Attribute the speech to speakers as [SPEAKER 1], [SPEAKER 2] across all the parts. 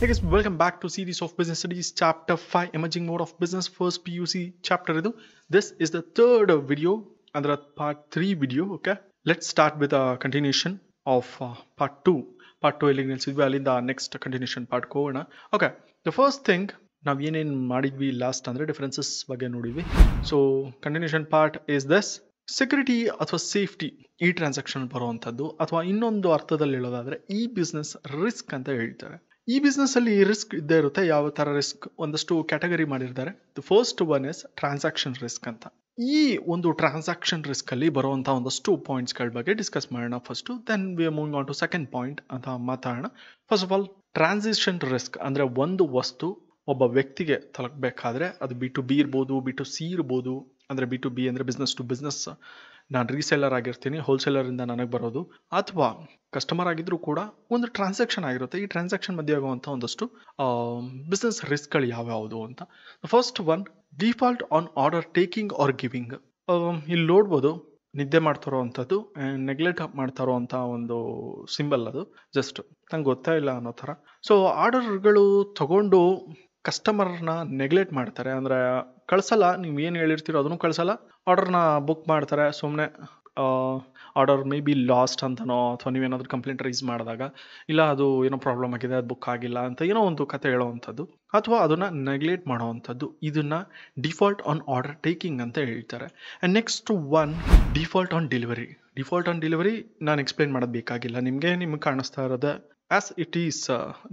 [SPEAKER 1] Hey guys, welcome back to series of business studies chapter 5 emerging mode of business first PUC chapter This is the third video and the part 3 video. Okay, let's start with a continuation of uh, part 2 part 2 in the next continuation part corner. Okay, the first thing now we in Madhivi last under differences So continuation part is this security or safety e-transaction paruvantaddu athwa do arthadalli heloda adre e-business risk anta helthare ಈ business ಅಲ್ಲಿ risk ಇದ್ದೇ ಇರುತ್ತೆ ಯಾವ ತರ risk ಒಂದಷ್ಟು category ಮಾಡಿರ್ತಾರೆ the first one is transaction risk ಅಂತ ಈ ಒಂದು ಟ್ರಾನ್ಸಾಕ್ಷನ್ ರಿಸ್ಕ್ ಅಲ್ಲಿ ಬರುವಂತಹ ಒಂದಷ್ಟು ಪಾಯಿಂಟ್ಸ್ಗಳ ಬಗ್ಗೆ ಡಿಸ್ಕಸ್ ಮಾಡೋಣ first then we moving on to second point ಅಂತ ಮಾತಾಡೋಣ first of all transition risk ಅಂದ್ರೆ ಒಂದು ವಸ್ತು ಒಬ್ಬ ವ್ಯಕ್ತಿಗೆ ತಲುಪಬೇಕಾದ್ರೆ ಅದು ಬಿ ಟು ಬಿ ಇರ್ಬೋದು ಬಿ ಟು ಸಿ ಇರ್ಬೋದು ಅಂದರೆ ಬಿ ಟು ಬಿ ಅಂದರೆ ಬಿಸ್ನೆಸ್ ಟು ಬಿಸ್ನೆಸ್ ನಾನು ರೀಸೆಲ್ಲರ್ ಆಗಿರ್ತೀನಿ ಹೋಲ್ಸೇಲರಿಂದ ನನಗೆ ಬರೋದು ಅಥವಾ ಕಸ್ಟಮರ್ ಆಗಿದ್ದರೂ ಕೂಡ ಒಂದು ಟ್ರಾನ್ಸಾಕ್ಷನ್ ಆಗಿರುತ್ತೆ ಈ ಟ್ರಾನ್ಸಾಕ್ಷನ್ ಮಧ್ಯೆ ಆಗುವಂಥ ಒಂದಷ್ಟು ಬಿಸ್ನೆಸ್ ರಿಸ್ಕ್ಗಳು ಯಾವ್ಯಾವುದು ಅಂತ first one default on order taking or giving ಇಲ್ಲಿ ನೋಡ್ಬೋದು ನಿದ್ದೆ ಮಾಡ್ತಾರೋ ಅಂಥದ್ದು ನೆಗ್ಲೆಕ್ಟ್ ಮಾಡ್ತಾರೋ ಅಂತ ಒಂದು ಸಿಂಬಲ್ ಅದು ಜಸ್ಟ್ ನಂಗೆ ಗೊತ್ತಾ ಇಲ್ಲ ಅನ್ನೋ ಥರ ಸೊ ಆರ್ಡರ್ಗಳು ತಗೊಂಡು ಕಸ್ಟಮರ್ನ ನೆಗ್ಲೆಕ್ಟ್ ಮಾಡ್ತಾರೆ ಅಂದರೆ ಕಳ್ಸಲ್ಲ ನೀವು ಏನು ಹೇಳಿರ್ತೀರೋ ಅದನ್ನು ಕಳ್ಸಲ್ಲ ಆರ್ಡರ್ನ ಬುಕ್ ಮಾಡ್ತಾರೆ ಸುಮ್ಮನೆ ಆರ್ಡರ್ ಮೇ ಬಿ ಲಾಸ್ಟ್ ಅಂತನೋ ಅಥವಾ ನೀವೇನಾದರೂ ಕಂಪ್ಲೇಂಟ್ ರೈಸ್ ಮಾಡಿದಾಗ ಇಲ್ಲ ಅದು ಏನೋ ಪ್ರಾಬ್ಲಮ್ ಆಗಿದೆ ಅದು ಬುಕ್ ಆಗಿಲ್ಲ ಅಂತ ಏನೋ ಒಂದು ಕತೆ ಹೇಳೋವಂಥದ್ದು ಅಥವಾ ಅದನ್ನು ನೆಗ್ಲೆಕ್ಟ್ ಮಾಡೋವಂಥದ್ದು ಇದನ್ನು ಡಿಫಾಲ್ಟ್ ಆನ್ ಆರ್ಡರ್ ಟೇಕಿಂಗ್ ಅಂತ ಹೇಳ್ತಾರೆ and next one default on delivery default on delivery ನಾನು ಎಕ್ಸ್ಪ್ಲೇನ್ ಮಾಡೋದು ಬೇಕಾಗಿಲ್ಲ ನಿಮಗೆ ನಿಮಗೆ ಕಾಣಿಸ್ತಾ ಇರೋದೇ ಆ್ಯಸ್ ಇಟ್ ಈಸ್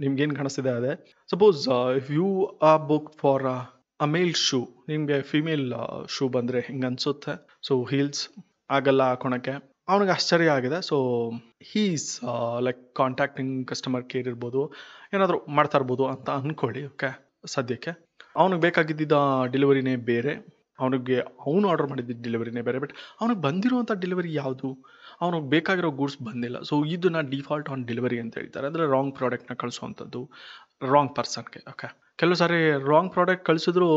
[SPEAKER 1] ನಿಮ್ಗೇನು ಕಾಣಿಸ್ತಿದೆ ಅದೇ ಸಪೋಸ್ ಇಫ್ ಯು ಆ book for a male shoe ನಿಮಗೆ ಫಿಮೇಲ್ ಶೂ ಬಂದರೆ ಹಿಂಗೆ ಅನಿಸುತ್ತೆ ಸೊ ಹೀಲ್ಸ್ ಆಗಲ್ಲ ಹಾಕೊಳಕ್ಕೆ ಅವನಿಗೆ ಆಶ್ಚರ್ಯ ಆಗಿದೆ so he's like contacting customer care ಇರ್ಬೋದು ಏನಾದರೂ ಮಾಡ್ತಾ ಇರ್ಬೋದು ಅಂತ ಅಂದ್ಕೊಳ್ಳಿ ಓಕೆ ಸದ್ಯಕ್ಕೆ ಅವನಿಗೆ ಬೇಕಾಗಿದ್ದ ಡೆಲಿವರಿನೇ ಬೇರೆ ಅವನಿಗೆ ಅವನು ಆರ್ಡರ್ ಮಾಡಿದ್ದ ಡೆಲಿವರಿನೇ ಬೇರೆ ಬಟ್ ಅವನಿಗೆ ಬಂದಿರುವಂಥ ಡೆಲಿವರಿ ಯಾವುದು ಅವ್ನಿಗೆ ಬೇಕಾಗಿರೋ ಗೂಡ್ಸ್ ಬಂದಿಲ್ಲ ಸೊ ಇದನ್ನು ಡಿಫಾಲ್ಟ್ ಆನ್ ಡೆಲಿವರಿ ಅಂತ ಹೇಳ್ತಾರೆ ಅಂದರೆ ರಾಂಗ್ ಪ್ರಾಡಕ್ಟ್ನ ಕಳಿಸುವಂಥದ್ದು ರಾಂಗ್ ಪರ್ಸನ್ಗೆ ಓಕೆ ಕೆಲವು ಸಾರಿ ರಾಂಗ್ ಪ್ರಾಡಕ್ಟ್ ಕಳಿಸಿದ್ರು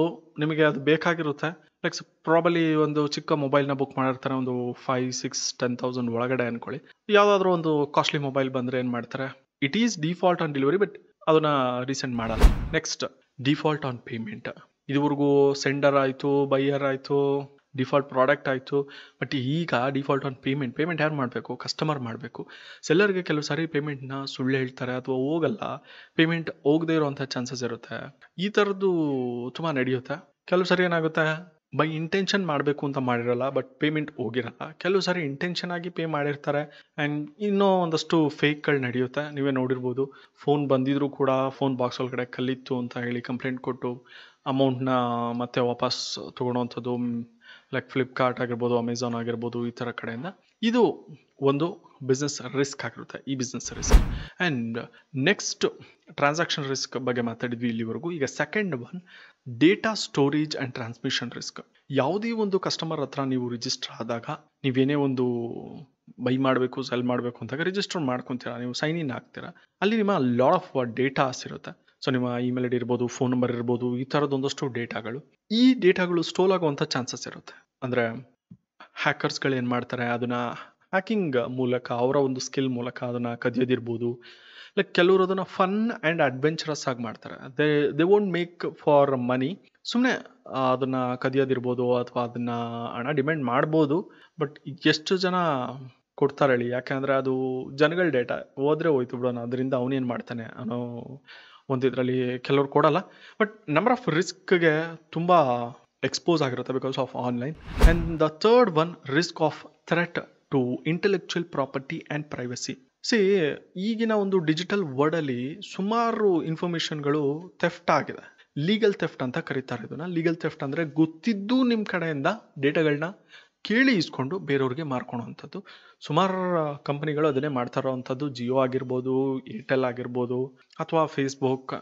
[SPEAKER 1] ನಿಮಗೆ ಅದು ಬೇಕಾಗಿರುತ್ತೆ ಲೈಕ್ ಪ್ರಾಬಲಿ ಒಂದು ಚಿಕ್ಕ ಮೊಬೈಲ್ನ ಬುಕ್ ಮಾಡಿರ್ತಾರೆ ಒಂದು ಫೈವ್ ಸಿಕ್ಸ್ ಟೆನ್ ತೌಸಂಡ್ ಒಳಗಡೆ ಅಂದ್ಕೊಳ್ಳಿ ಯಾವುದಾದ್ರೂ ಒಂದು ಕಾಸ್ಟ್ಲಿ ಮೊಬೈಲ್ ಬಂದರೆ ಏನು ಮಾಡ್ತಾರೆ it is default on delivery but ಅದನ್ನು ರೀಸೆಂಟ್ ಮಾಡಲ್ಲ ನೆಕ್ಸ್ಟ್ ಡಿಫಾಲ್ಟ್ ಆನ್ ಪೇಮೆಂಟ್ ಇದುವರೆಗೂ ಸೆಂಡರ್ ಆಯಿತು ಬೈಯರ್ ಆಯಿತು ಡಿಫಾಲ್ಟ್ ಪ್ರಾಡಕ್ಟ್ ಆಯಿತು ಬಟ್ ಈಗ ಡಿಫಾಲ್ಟ್ ಆನ್ ಪೇಮೆಂಟ್ ಪೇಮೆಂಟ್ ಯಾರು ಮಾಡಬೇಕು ಕಸ್ಟಮರ್ ಮಾಡಬೇಕು ಸೆಲ್ಲರ್ಗೆ ಕೆಲವು ಸಾರಿ ಪೇಮೆಂಟ್ನ ಸುಳ್ಳು ಹೇಳ್ತಾರೆ ಅಥವಾ ಹೋಗಲ್ಲ ಪೇಮೆಂಟ್ ಹೋಗದೇ ಇರುವಂಥ ಚಾನ್ಸಸ್ ಇರುತ್ತೆ ಈ ಥರದ್ದು ತುಂಬ ನಡೆಯುತ್ತೆ ಕೆಲವು ಸಾರಿ ಏನಾಗುತ್ತೆ ಬೈ ಇಂಟೆನ್ಷನ್ ಮಾಡಬೇಕು ಅಂತ ಮಾಡಿರಲ್ಲ ಬಟ್ ಪೇಮೆಂಟ್ ಹೋಗಿರಲ್ಲ ಕೆಲವು ಸಾರಿ ಇಂಟೆನ್ಷನ್ ಆಗಿ ಪೇ ಮಾಡಿರ್ತಾರೆ ಆ್ಯಂಡ್ ಇನ್ನೂ ಒಂದಷ್ಟು ಫೇಕ್ಗಳು ನಡೆಯುತ್ತೆ ನೀವೇ ನೋಡಿರ್ಬೋದು ಫೋನ್ ಬಂದಿದ್ರೂ ಕೂಡ ಫೋನ್ ಬಾಕ್ಸ್ ಒಳಗಡೆ ಕಲ್ಲಿತ್ತು ಅಂತ ಹೇಳಿ ಕಂಪ್ಲೇಂಟ್ ಕೊಟ್ಟು ಅಮೌಂಟ್ನ ಮತ್ತೆ ವಾಪಸ್ ತೊಗೊಳೋವಂಥದ್ದು ಲೈಕ್ ಫ್ಲಿಪ್ಕಾರ್ಟ್ ಆಗಿರ್ಬೋದು ಅಮೆಝಾನ್ ಆಗಿರ್ಬೋದು ಈ ಥರ ಕಡೆಯಿಂದ ಇದು ಒಂದು ಬಿಸ್ನೆಸ್ ರಿಸ್ಕ್ ಆಗಿರುತ್ತೆ ಈ business risk and next transaction risk ಬಗ್ಗೆ ಮಾತಾಡಿದ್ವಿ ಇಲ್ಲಿವರೆಗೂ ಈಗ second one data storage and transmission risk ಯಾವುದೇ ಒಂದು ಕಸ್ಟಮರ್ ಹತ್ರ ನೀವು ರಿಜಿಸ್ಟರ್ ಆದಾಗ ನೀವೇನೇ ಒಂದು ಬೈ ಮಾಡಬೇಕು ಸೆಲ್ ಮಾಡಬೇಕು ಅಂತಾಗ ರಿಜಿಸ್ಟರ್ ಮಾಡ್ಕೊತೀರಾ ನೀವು ಸೈನ್ ಇನ್ ಆಗ್ತೀರಾ ಅಲ್ಲಿ ನಿಮ್ಮ ಲಾಡ್ ಆಫ್ ಡೇಟಾಸ್ ಇರುತ್ತೆ ಸೊ ನಿಮ್ಮ ಇಮೇಲ್ ಐಡಿ ಇರ್ಬೋದು ಫೋನ್ ನಂಬರ್ ಇರ್ಬೋದು ಈ ಥರದ ಒಂದಷ್ಟು ಡೇಟಾಗಳು ಈ ಡೇಟಾಗಳು ಸ್ಟೋಲ್ ಆಗುವಂಥ ಚಾನ್ಸಸ್ ಇರುತ್ತೆ ಅಂದರೆ ಹ್ಯಾಕರ್ಸ್ಗಳು ಏನು ಮಾಡ್ತಾರೆ ಅದನ್ನು ಹ್ಯಾಕಿಂಗ್ ಮೂಲಕ ಅವರ ಒಂದು ಸ್ಕಿಲ್ ಮೂಲಕ ಅದನ್ನು ಕದಿಯೋದಿರ್ಬೋದು ಲೈಕ್ ಕೆಲವರು ಅದನ್ನು ಫನ್ ಆ್ಯಂಡ್ ಅಡ್ವೆಂಚರಸ್ ಆಗಿ ಮಾಡ್ತಾರೆ they they won't make for money ಸುಮ್ಮನೆ ಅದನ್ನು ಕದಿಯೋದಿರ್ಬೋದು ಅಥವಾ ಅದನ್ನು ಹಣ ಡಿಮ್ಯಾಂಡ್ ಮಾಡ್ಬೋದು ಬಟ್ ಎಷ್ಟು ಜನ ಕೊಡ್ತಾರೆ ಹೇಳಿ ಯಾಕೆಂದರೆ ಅದು ಜನಗಳ ಡೇಟಾ ಹೋದ್ರೆ ಹೋಯ್ತು ಬಿಡೋಣ ಅದರಿಂದ ಅವನೇನು ಮಾಡ್ತಾನೆ ಅನ್ನೋ ಒಂದು ಇದರಲ್ಲಿ ಕೆಲವರು ಕೊಡಲ್ಲ ಬಟ್ ನಂಬರ್ ಆಫ್ ರಿಸ್ಕ್ಗೆ ತುಂಬ ಎಕ್ಸ್ಪೋಸ್ ಆಗಿರುತ್ತೆ because of online and the third one risk of threat to intellectual property and privacy see ಈಗಿನ ಒಂದು ಡಿಜಿಟಲ್ ವರ್ಡಲ್ಲಿ ಸುಮಾರು ಇನ್ಫಾರ್ಮೇಷನ್ಗಳು ಥೆಫ್ಟ್ ಆಗಿದೆ ಲೀಗಲ್ ಥೆಫ್ಟ್ ಅಂತ ಕರೀತಾರೆ ಇದನ್ನ ಲೀಗಲ್ ಥೆಫ್ಟ್ ಅಂದರೆ ಗೊತ್ತಿದ್ದು ನಿಮ್ಮ ಕಡೆಯಿಂದ ಡೇಟಾಗಳನ್ನ ಕೇಳಿ ಇಸ್ಕೊಂಡು ಬೇರೆಯವ್ರಿಗೆ ಮಾರ್ಕೊಳೋವಂಥದ್ದು ಸುಮಾರು ಕಂಪ್ನಿಗಳು ಅದನ್ನೇ ಮಾಡ್ತಾ ಇರೋವಂಥದ್ದು ಜಿಯೋ ಆಗಿರ್ಬೋದು ಏರ್ಟೆಲ್ ಆಗಿರ್ಬೋದು ಅಥವಾ ಫೇಸ್ಬುಕ್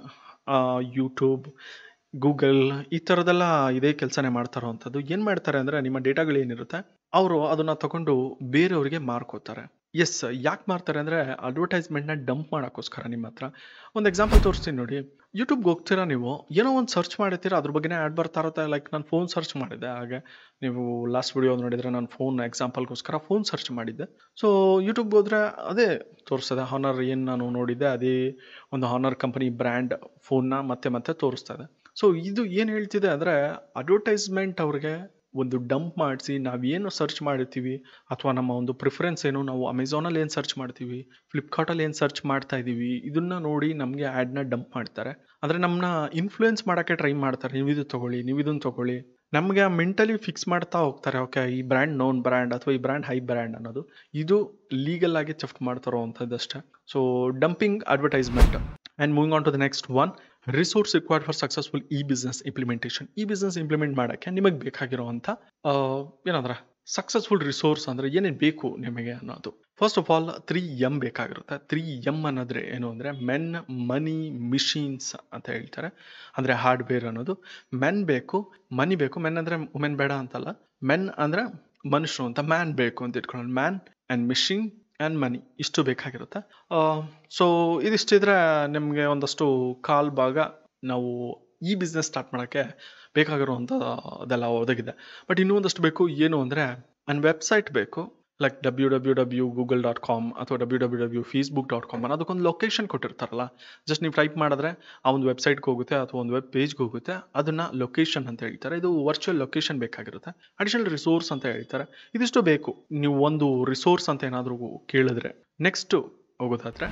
[SPEAKER 1] ಯೂಟ್ಯೂಬ್ ಗೂಗಲ್ ಈ ಥರದೆಲ್ಲ ಇದೇ ಕೆಲಸನೇ ಮಾಡ್ತಾ ಇರೋವಂಥದ್ದು ಏನು ಮಾಡ್ತಾರೆ ಅಂದರೆ ನಿಮ್ಮ ಡೇಟಾಗಳು ಏನಿರುತ್ತೆ ಅವರು ಅದನ್ನು ತಗೊಂಡು ಬೇರೆಯವ್ರಿಗೆ ಮಾರ್ಕೋತಾರೆ ಎಸ್ ಯಾಕೆ ಮಾಡ್ತಾರೆ ಅಂದರೆ ಅಡ್ವರ್ಟೈಸ್ಮೆಂಟ್ನ ಡಂಪ್ ಮಾಡೋಕ್ಕೋಸ್ಕರ ನಿಮ್ಮ ಹತ್ರ ಒಂದು ಎಕ್ಸಾಂಪಲ್ ತೋರಿಸ್ತೀನಿ ನೋಡಿ ಯೂಟ್ಯೂಬ್ಗೆ ಹೋಗ್ತೀರಾ ನೀವು ಏನೋ ಒಂದು ಸರ್ಚ್ ಮಾಡಿರ್ತೀರ ಅದ್ರ ಬಗ್ಗೆನೇ ಆ್ಯಡ್ ಬರ್ತಾ ಲೈಕ್ ನಾನು ಫೋನ್ ಸರ್ಚ್ ಮಾಡಿದ್ದೆ ಹಾಗೆ ನೀವು ಲಾಸ್ಟ್ ವೀಡಿಯೋ ನೋಡಿದರೆ ನಾನು ಫೋನ್ ಎಕ್ಸಾಂಪಲ್ಗೋಸ್ಕರ ಫೋನ್ ಸರ್ಚ್ ಮಾಡಿದ್ದೆ ಸೊ ಯೂಟ್ಯೂಬ್ಗೆ ಹೋದರೆ ಅದೇ ತೋರಿಸ್ತದೆ ಹಾನರ್ ಏನು ನಾನು ನೋಡಿದ್ದೆ ಅದೇ ಒಂದು ಹಾನರ್ ಕಂಪನಿ ಬ್ರ್ಯಾಂಡ್ ಫೋನ್ನ ಮತ್ತೆ ಮತ್ತೆ ತೋರಿಸ್ತದೆ ಸೊ ಇದು ಏನು ಹೇಳ್ತಿದೆ ಅಂದರೆ ಅಡ್ವರ್ಟೈಸ್ಮೆಂಟ್ ಅವ್ರಿಗೆ ಒಂದು ಡಂಪ್ ಮಾಡಿಸಿ ನಾವೇನು ಸರ್ಚ್ ಮಾಡಿರ್ತೀವಿ ಅಥವಾ ನಮ್ಮ ಒಂದು ಪ್ರಿಫರೆನ್ಸ್ ಏನು ನಾವು ಅಮೆಝಾನಲ್ಲಿ ಏನು ಸರ್ಚ್ ಮಾಡ್ತೀವಿ ಫ್ಲಿಪ್ಕಾರ್ಟಲ್ಲಿ ಏನು ಸರ್ಚ್ ಮಾಡ್ತಾ ಇದ್ದೀವಿ ಇದನ್ನ ನೋಡಿ ನಮಗೆ ಆ್ಯಡ್ನ ಡಂಪ್ ಮಾಡ್ತಾರೆ ಅಂದರೆ ನಮ್ಮನ್ನ ಇನ್ಫ್ಲುಯೆನ್ಸ್ ಮಾಡೋಕ್ಕೆ ಟ್ರೈ ಮಾಡ್ತಾರೆ ನೀವು ಇದು ತೊಗೊಳ್ಳಿ ನೀವು ಇದನ್ನು ತೊಗೊಳ್ಳಿ ನಮಗೆ ಆ ಮೆಂಟಲಿ ಫಿಕ್ಸ್ ಮಾಡ್ತಾ ಹೋಗ್ತಾರೆ ಓಕೆ ಈ ಬ್ರ್ಯಾಂಡ್ ನೋನ್ ಬ್ರ್ಯಾಂಡ್ ಅಥವಾ ಈ ಬ್ರ್ಯಾಂಡ್ ಹೈ ಬ್ರ್ಯಾಂಡ್ ಅನ್ನೋದು ಇದು ಲೀಗಲ್ ಆಗಿ ಚೆಫ್ಟ್ ಮಾಡ್ತಾರೋ ಅಂಥದ್ದಷ್ಟೇ so dumping advertisement and moving on to the next one resource required for successful E business implementation ಈ ಬಿಸ್ನೆಸ್ ಇಂಪ್ಲಿಮೆಂಟ್ ಮಾಡೋಕ್ಕೆ ನಿಮಗೆ ಬೇಕಾಗಿರುವಂಥ ಏನಂದ್ರೆ ಸಕ್ಸಸ್ಫುಲ್ ರಿಸೋರ್ಸ್ ಅಂದರೆ ಏನೇನು ಬೇಕು ನಿಮಗೆ ಅನ್ನೋದು first of all three M ಬೇಕಾಗಿರುತ್ತೆ ತ್ರೀ ಎಮ್ ಅನ್ನೋದ್ರೆ ಏನು ಅಂದರೆ ಮೆನ್ ಮನಿ ಮಿಷಿನ್ಸ್ ಅಂತ ಹೇಳ್ತಾರೆ ಅಂದರೆ ಹಾರ್ಡ್ವೇರ್ ಅನ್ನೋದು ಮೆನ್ ಬೇಕು ಮನಿ ಬೇಕು ಮೆನ್ ಅಂದರೆ ವುಮೆನ್ ಬೇಡ ಅಂತಲ್ಲ ಮೆನ್ ಅಂದರೆ ಮನುಷ್ಯರು ಅಂತ ಮ್ಯಾನ್ ಬೇಕು ಅಂತ ಇಟ್ಕೊಳ್ಳೋಣ man and machine and money ಇಷ್ಟು ಬೇಕಾಗಿರುತ್ತೆ ಸೊ ಇದಿಷ್ಟಿದ್ರೆ ನಿಮಗೆ ಒಂದಷ್ಟು ಕಾಲು ಭಾಗ ನಾವು ಈ ಬಿಸ್ನೆಸ್ ಸ್ಟಾರ್ಟ್ ಮಾಡೋಕ್ಕೆ ಬೇಕಾಗಿರುವಂಥದ್ದೆಲ್ಲ ಒದಗಿದೆ ಬಟ್ ಇನ್ನೂ ಒಂದಷ್ಟು ಬೇಕು ಏನು ಅಂದರೆ ಒಂದು ವೆಬ್ಸೈಟ್ ಬೇಕು like W W W Google dot com ಅಥವಾ W W W Facebook dot com ಅದಕ್ಕೊಂದು ಲೊಕೇಶನ್ ಕೊಟ್ಟಿರ್ತಾರಲ್ಲ ಜಸ್ಟ್ ನೀವು ಟೈಪ್ ಮಾಡಿದ್ರೆ ಆ ಒಂದು ವೆಬ್ಸೈಟ್ಗೆ ಹೋಗುತ್ತೆ ಅಥವಾ ಒಂದು ವೆಬ್ ಪೇಜ್ಗೆ ಹೋಗುತ್ತೆ ಅದನ್ನು ಲೊಕೇಶನ್ ಅಂತ ಹೇಳ್ತಾರೆ ಇದು ವರ್ಚುವಲ್ ಲೊಕೇಶನ್ ಬೇಕಾಗಿರುತ್ತೆ ಅಡಿಷನಲ್ ರಿಸೋರ್ಸ್ ಅಂತ ಹೇಳ್ತಾರೆ ಇದಿಷ್ಟು ಬೇಕು ನೀವು ಒಂದು ರಿಸೋರ್ಸ್ ಅಂತ ಏನಾದರೂ ಕೇಳಿದ್ರೆ ನೆಕ್ಸ್ಟು ಹೋಗೋದಾದ್ರೆ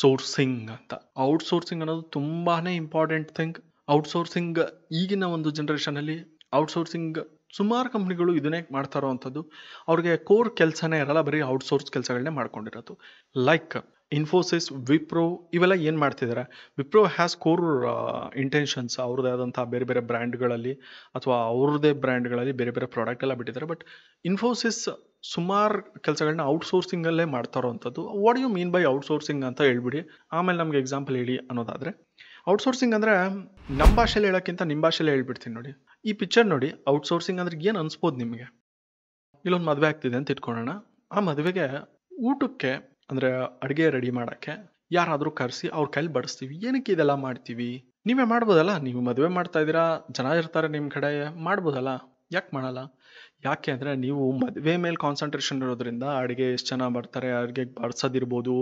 [SPEAKER 1] ಸೋರ್ಸಿಂಗ್ ಅಂತ ಔಟ್ ಸೋರ್ಸಿಂಗ್ ಅನ್ನೋದು ತುಂಬಾ ಇಂಪಾರ್ಟೆಂಟ್ ಥಿಂಗ್ ಔಟ್ ಸೋರ್ಸಿಂಗ್ ಈಗಿನ ಒಂದು ಜನ್ರೇಷನಲ್ಲಿ ಔಟ್ಸೋರ್ಸಿಂಗ್ ಸುಮಾರು ಕಂಪ್ನಿಗಳು ಇದನ್ನೇ ಮಾಡ್ತಾ ಇರೋವಂಥದ್ದು ಅವ್ರಿಗೆ ಕೋರ್ ಕೆಲಸನೇ ಇರಲ್ಲ ಬರೀ ಔಟ್ಸೋರ್ಸ್ ಕೆಲಸಗಳನ್ನೇ ಮಾಡ್ಕೊಂಡಿರೋದು ಲೈಕ್ ಇನ್ಫೋಸಿಸ್ ವಿಪ್ರೋ ಇವೆಲ್ಲ ಏನು ಮಾಡ್ತಿದ್ದಾರೆ ವಿಪ್ರೋ ಹ್ಯಾಸ್ ಕೋರ್ ಇಂಟೆನ್ಷನ್ಸ್ ಅವ್ರದ್ದೇ ಆದಂಥ ಬೇರೆ ಬೇರೆ ಬ್ರ್ಯಾಂಡ್ಗಳಲ್ಲಿ ಅಥವಾ ಅವ್ರದ್ದೇ ಬ್ರ್ಯಾಂಡ್ಗಳಲ್ಲಿ ಬೇರೆ ಬೇರೆ ಪ್ರಾಡಕ್ಟ್ ಎಲ್ಲ ಬಿಟ್ಟಿದ್ದಾರೆ ಬಟ್ ಇನ್ಫೋಸಿಸ್ ಸುಮಾರು ಕೆಲಸಗಳನ್ನ ಔಟ್ಸೋರ್ಸಿಂಗಲ್ಲೇ ಮಾಡ್ತಾ ಇರೋವಂಥದ್ದು what you mean by outsourcing ಅಂತ ಹೇಳ್ಬಿಡಿ ಆಮೇಲೆ ನಮಗೆ ಎಕ್ಸಾಂಪಲ್ ಹೇಳಿ ಅನ್ನೋದಾದರೆ ಔಟ್ಸೋರ್ಸಿಂಗ್ ಅಂದರೆ ನಮ್ಮ ಭಾಷೆಯಲ್ಲಿ ಹೇಳೋಕ್ಕಿಂತ ನಿಮ್ಮ ಭಾಷೆಲೆ ಹೇಳ್ಬಿಡ್ತೀನಿ ನೋಡಿ ಈ ಪಿಕ್ಚರ್ ನೋಡಿ ಔಟ್ಸೋರ್ಸಿಂಗ್ ಅಂದ್ರೆ ಏನು ಅನ್ಸ್ಬೋದು ನಿಮಗೆ ಇಲ್ಲೊಂದು ಮದುವೆ ಆಗ್ತಿದೆ ಅಂತ ಇಟ್ಕೊಳ್ಳೋಣ ಆ ಮದುವೆಗೆ ಊಟಕ್ಕೆ ಅಂದರೆ ಅಡುಗೆ ರೆಡಿ ಮಾಡೋಕ್ಕೆ ಯಾರಾದರೂ ಕರೆಸಿ ಅವ್ರ ಕೈಲಿ ಬಡಿಸ್ತೀವಿ ಏನಕ್ಕೆ ಇದೆಲ್ಲ ಮಾಡ್ತೀವಿ ನೀವೇ ಮಾಡ್ಬೋದಲ್ಲ ನೀವು ಮದುವೆ ಮಾಡ್ತಾ ಇದ್ದೀರಾ ಜನ ಇರ್ತಾರೆ ನಿಮ್ಮ ಕಡೆ ಮಾಡ್ಬೋದಲ್ಲ ಯಾಕೆ ಮಾಡಲ್ಲ ಯಾಕೆ ಅಂದರೆ ನೀವು ಮದುವೆ ಮೇಲೆ ಕಾನ್ಸಂಟ್ರೇಷನ್ ಇರೋದ್ರಿಂದ ಅಡುಗೆ ಎಷ್ಟು ಜನ ಬರ್ತಾರೆ ಅಡುಗೆ ಬಡ್ಸೋದಿರ್ಬೋದು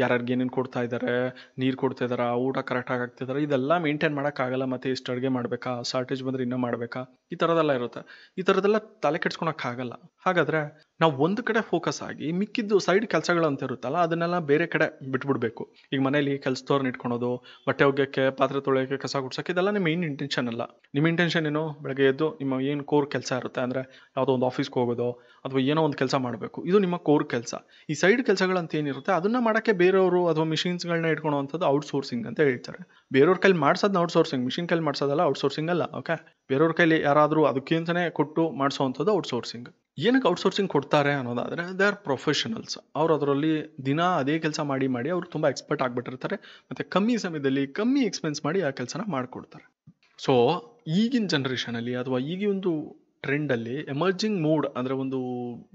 [SPEAKER 1] ಯಾರ್ಯಾರಿಗೆ ಏನೇನು ಕೊಡ್ತಾ ಇದ್ದಾರೆ ನೀರು ಕೊಡ್ತಾ ಇದ್ದಾರಾ ಊಟ ಕರೆಕ್ಟಾಗಿ ಆಗ್ತಿದ್ದಾರೆ ಇದೆಲ್ಲ ಮೇಂಟೈನ್ ಮಾಡೋಕ್ಕಾಗಲ್ಲ ಮತ್ತು ಇಷ್ಟು ಅಡುಗೆ ಮಾಡಬೇಕಾ ಶಾರ್ಟೇಜ್ ಬಂದರೆ ಇನ್ನೂ ಮಾಡಬೇಕಾ ಈ ಥರದೆಲ್ಲ ಇರುತ್ತೆ ಈ ಥರದ್ದೆಲ್ಲ ತಲೆ ಕೆಡ್ಸ್ಕೊಳಕ್ಕಾಗಲ್ಲ ಹಾಗಾದರೆ ನಾವು ಒಂದು ಕಡೆ ಫೋಕಸ್ ಆಗಿ ಮಿಕ್ಕಿದ್ದು ಸೈಡ್ ಕೆಲಸಗಳಂತ ಇರುತ್ತಲ್ಲ ಅದನ್ನೆಲ್ಲ ಬೇರೆ ಕಡೆ ಬಿಟ್ಬಿಡ್ಬೇಕು ಈಗ ಮನೇಲಿ ಕೆಲಸದವ್ರನ್ನ ಇಟ್ಕೊಳೋದು ಬಟ್ಟೆ ಒಗ್ಯೋಕ್ಕೆ ಪಾತ್ರೆ ತೊಳೆಯೋಕ್ಕೆ ಕಸ ಗುಡ್ಸೋಕ್ಕೆ ಇದೆಲ್ಲ ನಿಮ್ಮ ಏನು ಇಂಟೆನ್ಷನ್ ಅಲ್ಲ ನಿಮ್ಮ ಇಂಟೆನ್ಷನ್ ಏನೋ ಬೆಳಗ್ಗೆ ಎದ್ದು ನಿಮ್ಮ ಏನು ಕೋರ್ ಕೆಲಸ ಇರುತ್ತೆ ಅಂದರೆ ಯಾವುದೋ ಒಂದು ಆಫೀಸ್ಗೆ ಹೋಗೋದು ಅಥವಾ ಏನೋ ಒಂದು ಕೆಲಸ ಮಾಡಬೇಕು ಇದು ನಿಮ್ಮ ಕೋರ್ ಕೆಲಸ ಈ ಸೈಡ್ ಕೆಲಸಗಳಂತ ಏನಿರುತ್ತೆ ಅದನ್ನು ಮಾಡೋಕ್ಕೆ ಬೇರೆಯವರು ಅಥವಾ ಮಿಷಿನ್ಸ್ಗಳನ್ನ ಇಟ್ಕೊಳೋವಂಥದ್ದು ಔಟ್ಸೋರ್ಸಿಂಗ್ ಅಂತ ಹೇಳ್ತಾರೆ ಬೇರೆಯವ್ರ ಕೈಲಿ ಮಾಡ್ಸೋದನ್ನ ಔಟ್ಸೋರ್ಸಿಂಗ್ ಮಿಷಿನ್ ಕೈಲಿ ಮಾಡಿಸೋದಲ್ಲ ಔಟ್ಸೋರ್ಸಿಂಗ್ ಅಲ್ಲ ಓಕೆ ಬೇರೆಯವ್ರ ಕೈಲಿ ಯಾರಾದರೂ ಅದಕ್ಕೆ ಕೊಟ್ಟು ಮಾಡಿಸೋವಂಥದ್ದು ಔಟ್ಸೋರ್ಸಿಂಗ್ ಏನಕ್ಕೆ ಔಟ್ಸೋರ್ಸಿಂಗ್ ಕೊಡ್ತಾರೆ ಅನ್ನೋದಾದರೆ ದೇ ಆರ್ ಪ್ರೊಫೆಷನಲ್ಸ್ ಅವ್ರು ಅದರಲ್ಲಿ ದಿನ ಅದೇ ಕೆಲಸ ಮಾಡಿ ಮಾಡಿ ಅವರು ತುಂಬ ಎಕ್ಸ್ಪರ್ಟ್ ಆಗಿಬಿಟ್ಟಿರ್ತಾರೆ ಮತ್ತು ಕಮ್ಮಿ ಸಮಯದಲ್ಲಿ ಕಮ್ಮಿ ಎಕ್ಸ್ಪೆನ್ಸ್ ಮಾಡಿ ಆ ಕೆಲಸನ ಮಾಡಿಕೊಡ್ತಾರೆ ಸೊ ಈಗಿನ ಜನ್ರೇಷನಲ್ಲಿ ಅಥವಾ ಈಗಿನ ಒಂದು ಟ್ರೆಂಡಲ್ಲಿ ಎಮರ್ಜಿಂಗ್ ಮೂಡ್ ಅಂದರೆ ಒಂದು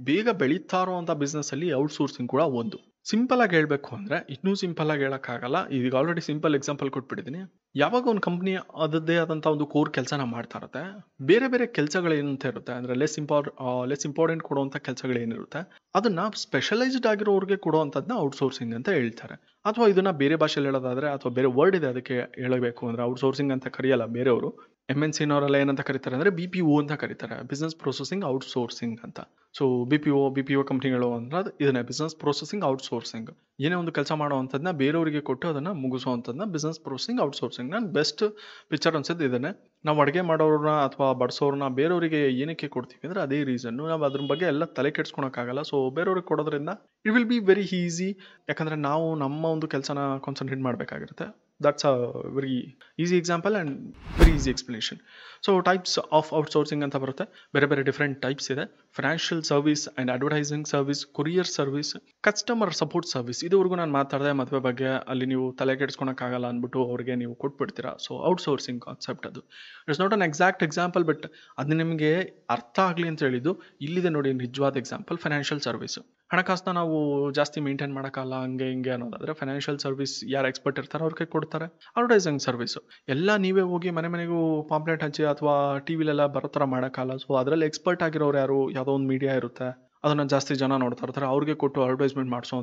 [SPEAKER 1] ಬೇಗ ಬೆಳೀತಾ ಇರೋವಂಥ ಬಿಸ್ನೆಸ್ಸಲ್ಲಿ ಔಟ್ಸೋರ್ಸಿಂಗ್ ಕೂಡ ಒಂದು ಸಿಂಪಲಾಗಿ ಹೇಳಬೇಕು ಅಂದರೆ ಇನ್ನೂ ಸಿಂಪಲಾಗಿ ಹೇಳೋಕ್ಕಾಗಲ್ಲ ಈಗ ಆಲ್ರೆಡಿ ಸಿಂಪಲ್ ಎಕ್ಸಾಂಪಲ್ ಕೊಟ್ಬಿಟ್ಟಿದ್ದೀನಿ ಯಾವಾಗ ಒಂದು ಕಂಪ್ನಿ ಅದೇ ಆದಂಥ ಒಂದು ಕೋರ್ ಕೆಲಸನ ಮಾಡ್ತಾ ಇರುತ್ತೆ ಬೇರೆ ಬೇರೆ ಕೆಲಸಗಳೇನಂತ ಇರುತ್ತೆ ಅಂದರೆ ಲೆಸ್ ಇಂಪಾರ್ ಲೆಸ್ ಇಂಪಾರ್ಟೆಂಟ್ ಕೊಡುವಂಥ ಕೆಲಸಗಳೇನಿರುತ್ತೆ ಅದನ್ನು ಸ್ಪೆಷಲೈಸ್ಡ್ ಆಗಿರೋರಿಗೆ ಕೊಡುವಂಥದ್ದನ್ನ ಔಟ್ಸೋರ್ಸಿಂಗ್ ಅಂತ ಹೇಳ್ತಾರೆ ಅಥವಾ ಇದನ್ನು ಬೇರೆ ಭಾಷೆಯಲ್ಲಿ ಹೇಳೋದಾದರೆ ಅಥವಾ ಬೇರೆ ವರ್ಡ್ ಇದೆ ಅದಕ್ಕೆ ಹೇಳಬೇಕು ಅಂದರೆ ಔಟ್ಸೋರ್ಸಿಂಗ್ ಅಂತ ಕರೆಯಲ್ಲ ಬೇರೆಯವರು ಎಮ್ ಎನ್ ಸಿನವರೆಲ್ಲ ಏನಂತ ಕರೀತಾರೆ ಅಂದರೆ ಬಿ ಪಿ ಓ ಅಂತ ಕರೀತಾರೆ ಬಿಸ್ನೆಸ್ ಪ್ರೊಸೆಸಿಂಗ್ ಔಟ್ಸೋರ್ಸಿಂಗ್ ಅಂತ so B P O B P O ಕಂಪ್ನಿಗಳು ಅಂದ್ರೆ ಇದನ್ನ ಬಿಸ್ನೆಸ್ ಪ್ರೊಸೆಸಿಂಗ್ ಔಟ್ಸೋರ್ಸ್ ಔಟ್ಸೋರ್ಸಿಂಗ್ ಏನೇ ಒಂದು ಕೆಲಸ ಮಾಡುವಂಥದ್ದನ್ನ ಬೇರೆಯವರಿಗೆ ಕೊಟ್ಟು ಅದನ್ನು ಮುಗಿಸುವಂಥದ್ದನ್ನ ಬಿಸ್ನೆಸ್ ಪ್ರೊಸೆಸಿಂಗ್ ಔಟ್ಸೋರ್ಸಿಂಗ್ ನಾನು ಬೆಸ್ಟ್ ಪಿಕ್ಚರ್ ಅನ್ಸಿದ್ದು ಇದನ್ನೇ ನಾವು ಅಡುಗೆ ಮಾಡೋರನ್ನ ಅಥವಾ ಬಡಿಸೋರನ್ನ ಬೇರೆಯವರಿಗೆ ಏನಕ್ಕೆ ಕೊಡ್ತೀವಿ ಅಂದರೆ ಅದೇ ರೀಸನ್ನು ನಾವು ಅದ್ರ ಬಗ್ಗೆ ಎಲ್ಲ ತಲೆ ಕೆಡ್ಸ್ಕೊಳಕ್ಕಾಗಲ್ಲ ಸೊ ಬೇರೆಯವ್ರಿಗೆ ಕೊಡೋದ್ರಿಂದ it will be very easy ಯಾಕಂದರೆ ನಾವು ನಮ್ಮ ಒಂದು ಕೆಲಸನ ಕಾನ್ಸಂಟ್ರೇಟ್ ಮಾಡಬೇಕಾಗಿರುತ್ತೆ that's a very easy example and very easy explanation so types of outsourcing ಅಂತ ಬರುತ್ತೆ ಬೇರೆ ಬೇರೆ ಡಿಫ್ರೆಂಟ್ ಟೈಪ್ಸ್ ಇದೆ financial service and advertising service courier service customer support service ಇದುವರೆಗೂ ನಾನು ಮಾತಾಡಿದೆ ಮದುವೆ ಬಗ್ಗೆ ಅಲ್ಲಿ ನೀವು ತಲೆ ಕೆಡ್ಸ್ಕೊಳಕ್ಕಾಗಲ್ಲ ಅಂದ್ಬಿಟ್ಟು ಅವ್ರಿಗೆ ನೀವು ಕೊಟ್ಬಿಡ್ತೀರಾ ಸೊ ಔಟ್ಸೋರ್ಸಿಂಗ್ ಕಾನ್ಸೆಪ್ಟ್ ಅದು it's not an exact example but ಅದು ನಿಮಗೆ ಅರ್ಥ ಆಗಲಿ ಅಂತ ಹೇಳಿದ್ದು ಇಲ್ಲಿದೆ ನೋಡಿ ನಿಜವಾದ ಎಕ್ಸಾಂಪಲ್ ಫೈನಾನ್ಷಿಯಲ್ ಸರ್ವಿಸ್ ಹಣಕಾಸನ್ನ ನಾವು ಜಾಸ್ತಿ ಮೇಂಟೈನ್ ಮಾಡೋಕ್ಕಲ್ಲ ಹಂಗೆ ಹಿಂಗೆ ಅನ್ನೋದಾದ್ರೆ ಫೈನಾನ್ಷಿಯಲ್ ಸರ್ವಿಸ್ ಯಾರು ಎಕ್ಸ್ಪರ್ಟ್ ಇರ್ತಾರೆ ಅವ್ರಿಗೆ ಕೊಡ್ತಾರೆ ಅಡ್ವರ್ಟೈಸಿಂಗ್ ಸರ್ವಿಸು ಎಲ್ಲ ನೀವೇ ಹೋಗಿ ಮನೆ ಮನೆಗೂ ಪಾಂಪ್ಲೆಟ್ ಹಚ್ಚಿ ಅಥವಾ ಟಿ ವಿಲೆಲ್ಲ ಬರೋ ಥರ ಮಾಡೋಕ್ಕಲ್ಲ ಸೊ ಅದರಲ್ಲಿ ಎಕ್ಸ್ಪರ್ಟ್ ಆಗಿರೋರು ಯಾರು ಯಾವುದೋ ಒಂದು ಮೀಡಿಯಾ ಇರುತ್ತೆ ಅದನ್ನು ಜಾಸ್ತಿ ಜನ ನೋಡ್ತಾ ಇರ್ತಾರೆ ಅವ್ರಿಗೆ ಕೊಟ್ಟು ಅಡ್ವರ್ಟೈಸ್ಮೆಂಟ್ ಮಾಡಿಸೋ